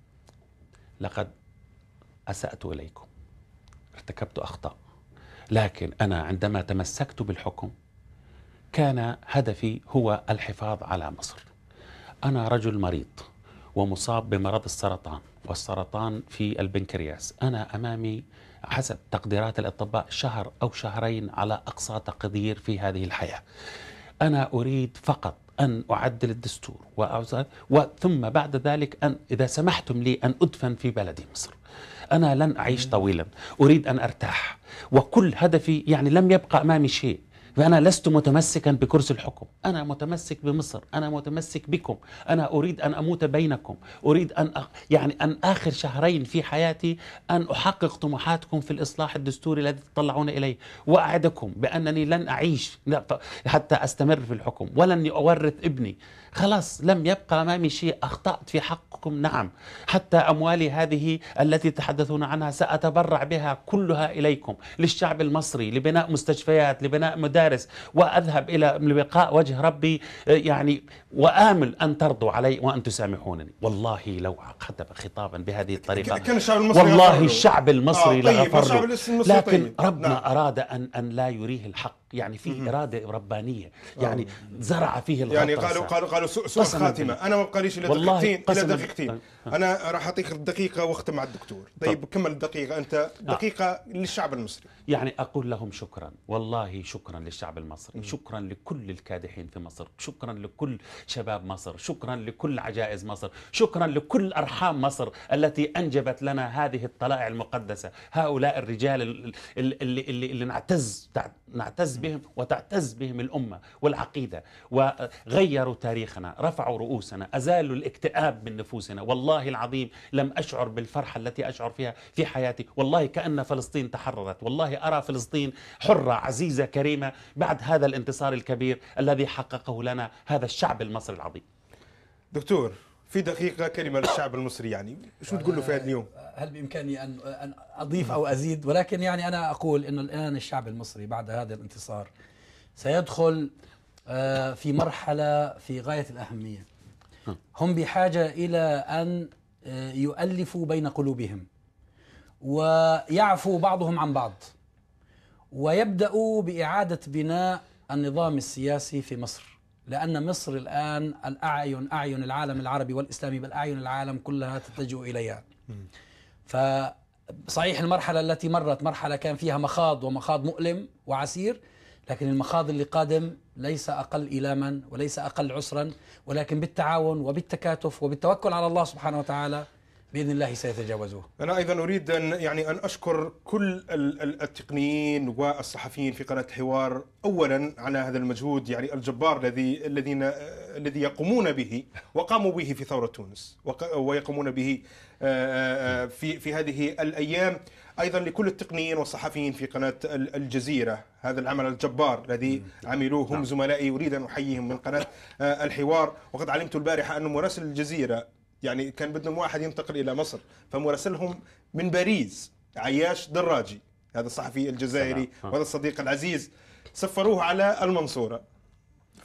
لقد أسأت إليكم ارتكبت أخطاء لكن أنا عندما تمسكت بالحكم كان هدفي هو الحفاظ على مصر أنا رجل مريض ومصاب بمرض السرطان والسرطان في البنكرياس أنا أمامي حسب تقديرات الأطباء شهر أو شهرين على أقصى تقدير في هذه الحياة أنا أريد فقط أن أعدل الدستور وثم بعد ذلك أن إذا سمحتم لي أن أدفن في بلدي مصر أنا لن أعيش طويلا أريد أن أرتاح وكل هدفي يعني لم يبقى أمامي شيء فأنا لست متمسكا بكرسي الحكم أنا متمسك بمصر أنا متمسك بكم أنا أريد أن أموت بينكم أريد أن أخ... يعني أن آخر شهرين في حياتي أن أحقق طموحاتكم في الإصلاح الدستوري الذي تطلعون إليه وأعدكم بأنني لن أعيش حتى أستمر في الحكم ولن أورث ابني خلاص لم يبقى أمامي شيء أخطأت في حقكم نعم حتى أموالي هذه التي تحدثون عنها سأتبرع بها كلها إليكم للشعب المصري لبناء مستشفيات لبناء مدارس وأذهب إلى لقاء وجه ربي يعني وآمل أن ترضوا علي وأن تسامحونني والله لو كتب خطابا بهذه الطريقة كان الشعب المصري والله الشعب المصري آه طيب لغفر له لكن طيب. ربنا نعم. أراد أن, أن لا يريه الحق يعني في اراده ربانيه يعني زرع فيه الغطرسه يعني قالوا قالوا قالوا سوء خاتمه انا ما بقاليش الا دقيقتين الا دقيقتين انا راح اعطيك دقيقه واختم مع الدكتور طيب كمل دقيقه انت آه. دقيقه آه. للشعب المصري يعني اقول لهم شكرا والله شكرا للشعب المصري شكرا لكل الكادحين في مصر شكرا لكل شباب مصر شكرا لكل عجائز مصر شكرا لكل ارحام مصر التي انجبت لنا هذه الطلائع المقدسه هؤلاء الرجال اللي اللي, اللي نعتز نعتز بهم وتعتز بهم الأمة والعقيدة وغيروا تاريخنا رفعوا رؤوسنا أزالوا الاكتئاب من نفوسنا والله العظيم لم أشعر بالفرحة التي أشعر فيها في حياتي والله كأن فلسطين تحررت والله أرى فلسطين حرة عزيزة كريمة بعد هذا الانتصار الكبير الذي حققه لنا هذا الشعب المصري العظيم دكتور في دقيقة كلمة للشعب المصري يعني شو تقول له في هذا اليوم؟ هل بإمكاني أن أن أضيف أو أزيد ولكن يعني أنا أقول أنه الآن الشعب المصري بعد هذا الانتصار سيدخل آه، في مرحلة في غاية الأهمية هم بحاجة إلى أن آه، يؤلفوا بين قلوبهم ويعفو بعضهم عن بعض ويبدأوا بإعادة بناء النظام السياسي في مصر لأن مصر الآن الأعين أعين العالم العربي والإسلامي بل أعين العالم كلها تتجه إليها فصحيح المرحلة التي مرت مرحلة كان فيها مخاض ومخاض مؤلم وعسير لكن المخاض اللي قادم ليس أقل إيلاما وليس أقل عسرا ولكن بالتعاون وبالتكاتف وبالتوكل على الله سبحانه وتعالى باذن الله سيتجاوزوه. انا ايضا اريد ان يعني ان اشكر كل التقنيين والصحفيين في قناه الحوار اولا على هذا المجهود يعني الجبار الذي الذين الذي يقومون به وقاموا به في ثوره تونس ويقومون به آه، آه، في في هذه الايام ايضا لكل التقنيين والصحفيين في قناه الجزيره هذا العمل الجبار الذي عملوه نعم. هم زملائي اريد ان احييهم من قناه آه، الحوار وقد علمت البارحه ان مراسل الجزيره يعني كان بدهم واحد ينتقل الى مصر فمراسلهم من باريس عياش دراجي هذا الصحفي الجزائري وهذا الصديق العزيز سفروه على المنصوره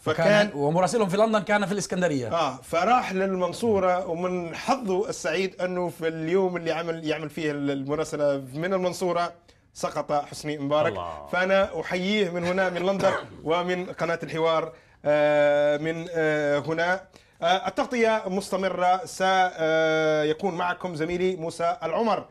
فكان ومراسلهم في لندن كان في الاسكندريه اه فراح للمنصوره ومن حظه السعيد انه في اليوم اللي عمل يعمل فيه المراسله من المنصوره سقط حسني مبارك الله. فانا احييه من هنا من لندن ومن قناه الحوار آه، من آه، هنا آه، التغطية مستمرة سيكون معكم زميلي موسى العمر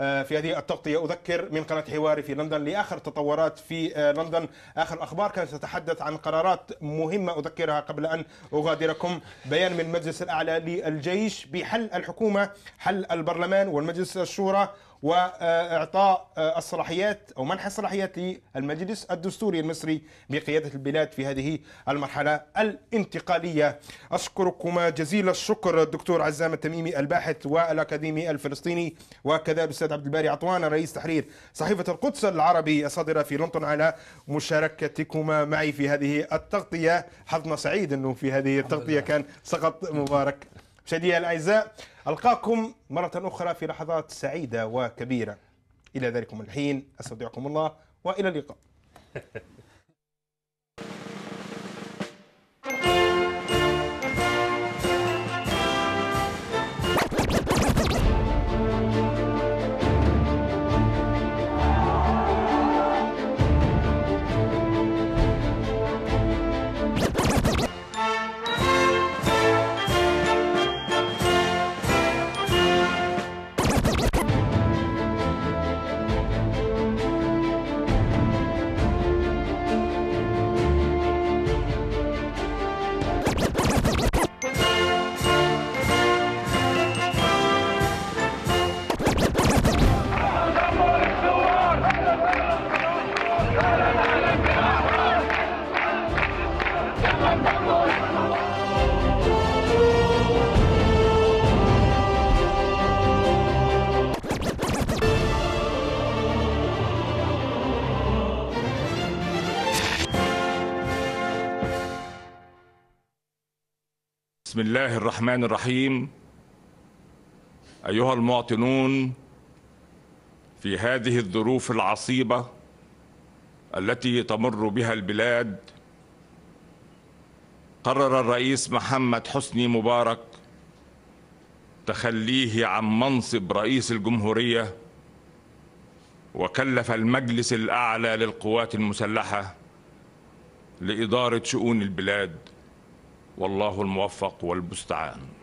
آه، في هذه التغطية أذكر من قناة حواري في لندن لآخر تطورات في آه، لندن آخر أخبار كانت تتحدث عن قرارات مهمة أذكرها قبل أن أغادركم بيان من المجلس الأعلى للجيش بحل الحكومة حل البرلمان والمجلس الشورى واعطاء آه، الصلاحيات او منح الصلاحيات للمجلس الدستوري المصري بقياده البلاد في هذه المرحله الانتقاليه. اشكركما جزيل الشكر الدكتور عزام التميمي الباحث والاكاديمي الفلسطيني وكذا الاستاذ عبد الباري عطوان رئيس تحرير صحيفه القدس العربي الصادره في لندن على مشاركتكما معي في هذه التغطيه، حظنا سعيد انه في هذه التغطيه كان سقط مبارك. مشاهدينا الاعزاء ألقاكم مرة أخرى في لحظات سعيدة وكبيرة إلى ذلكم الحين أستودعكم الله وإلى اللقاء بسم الله الرحمن الرحيم ايها المواطنون في هذه الظروف العصيبه التي تمر بها البلاد قرر الرئيس محمد حسني مبارك تخليه عن منصب رئيس الجمهوريه وكلف المجلس الاعلى للقوات المسلحه لاداره شؤون البلاد والله الموفق والمستعان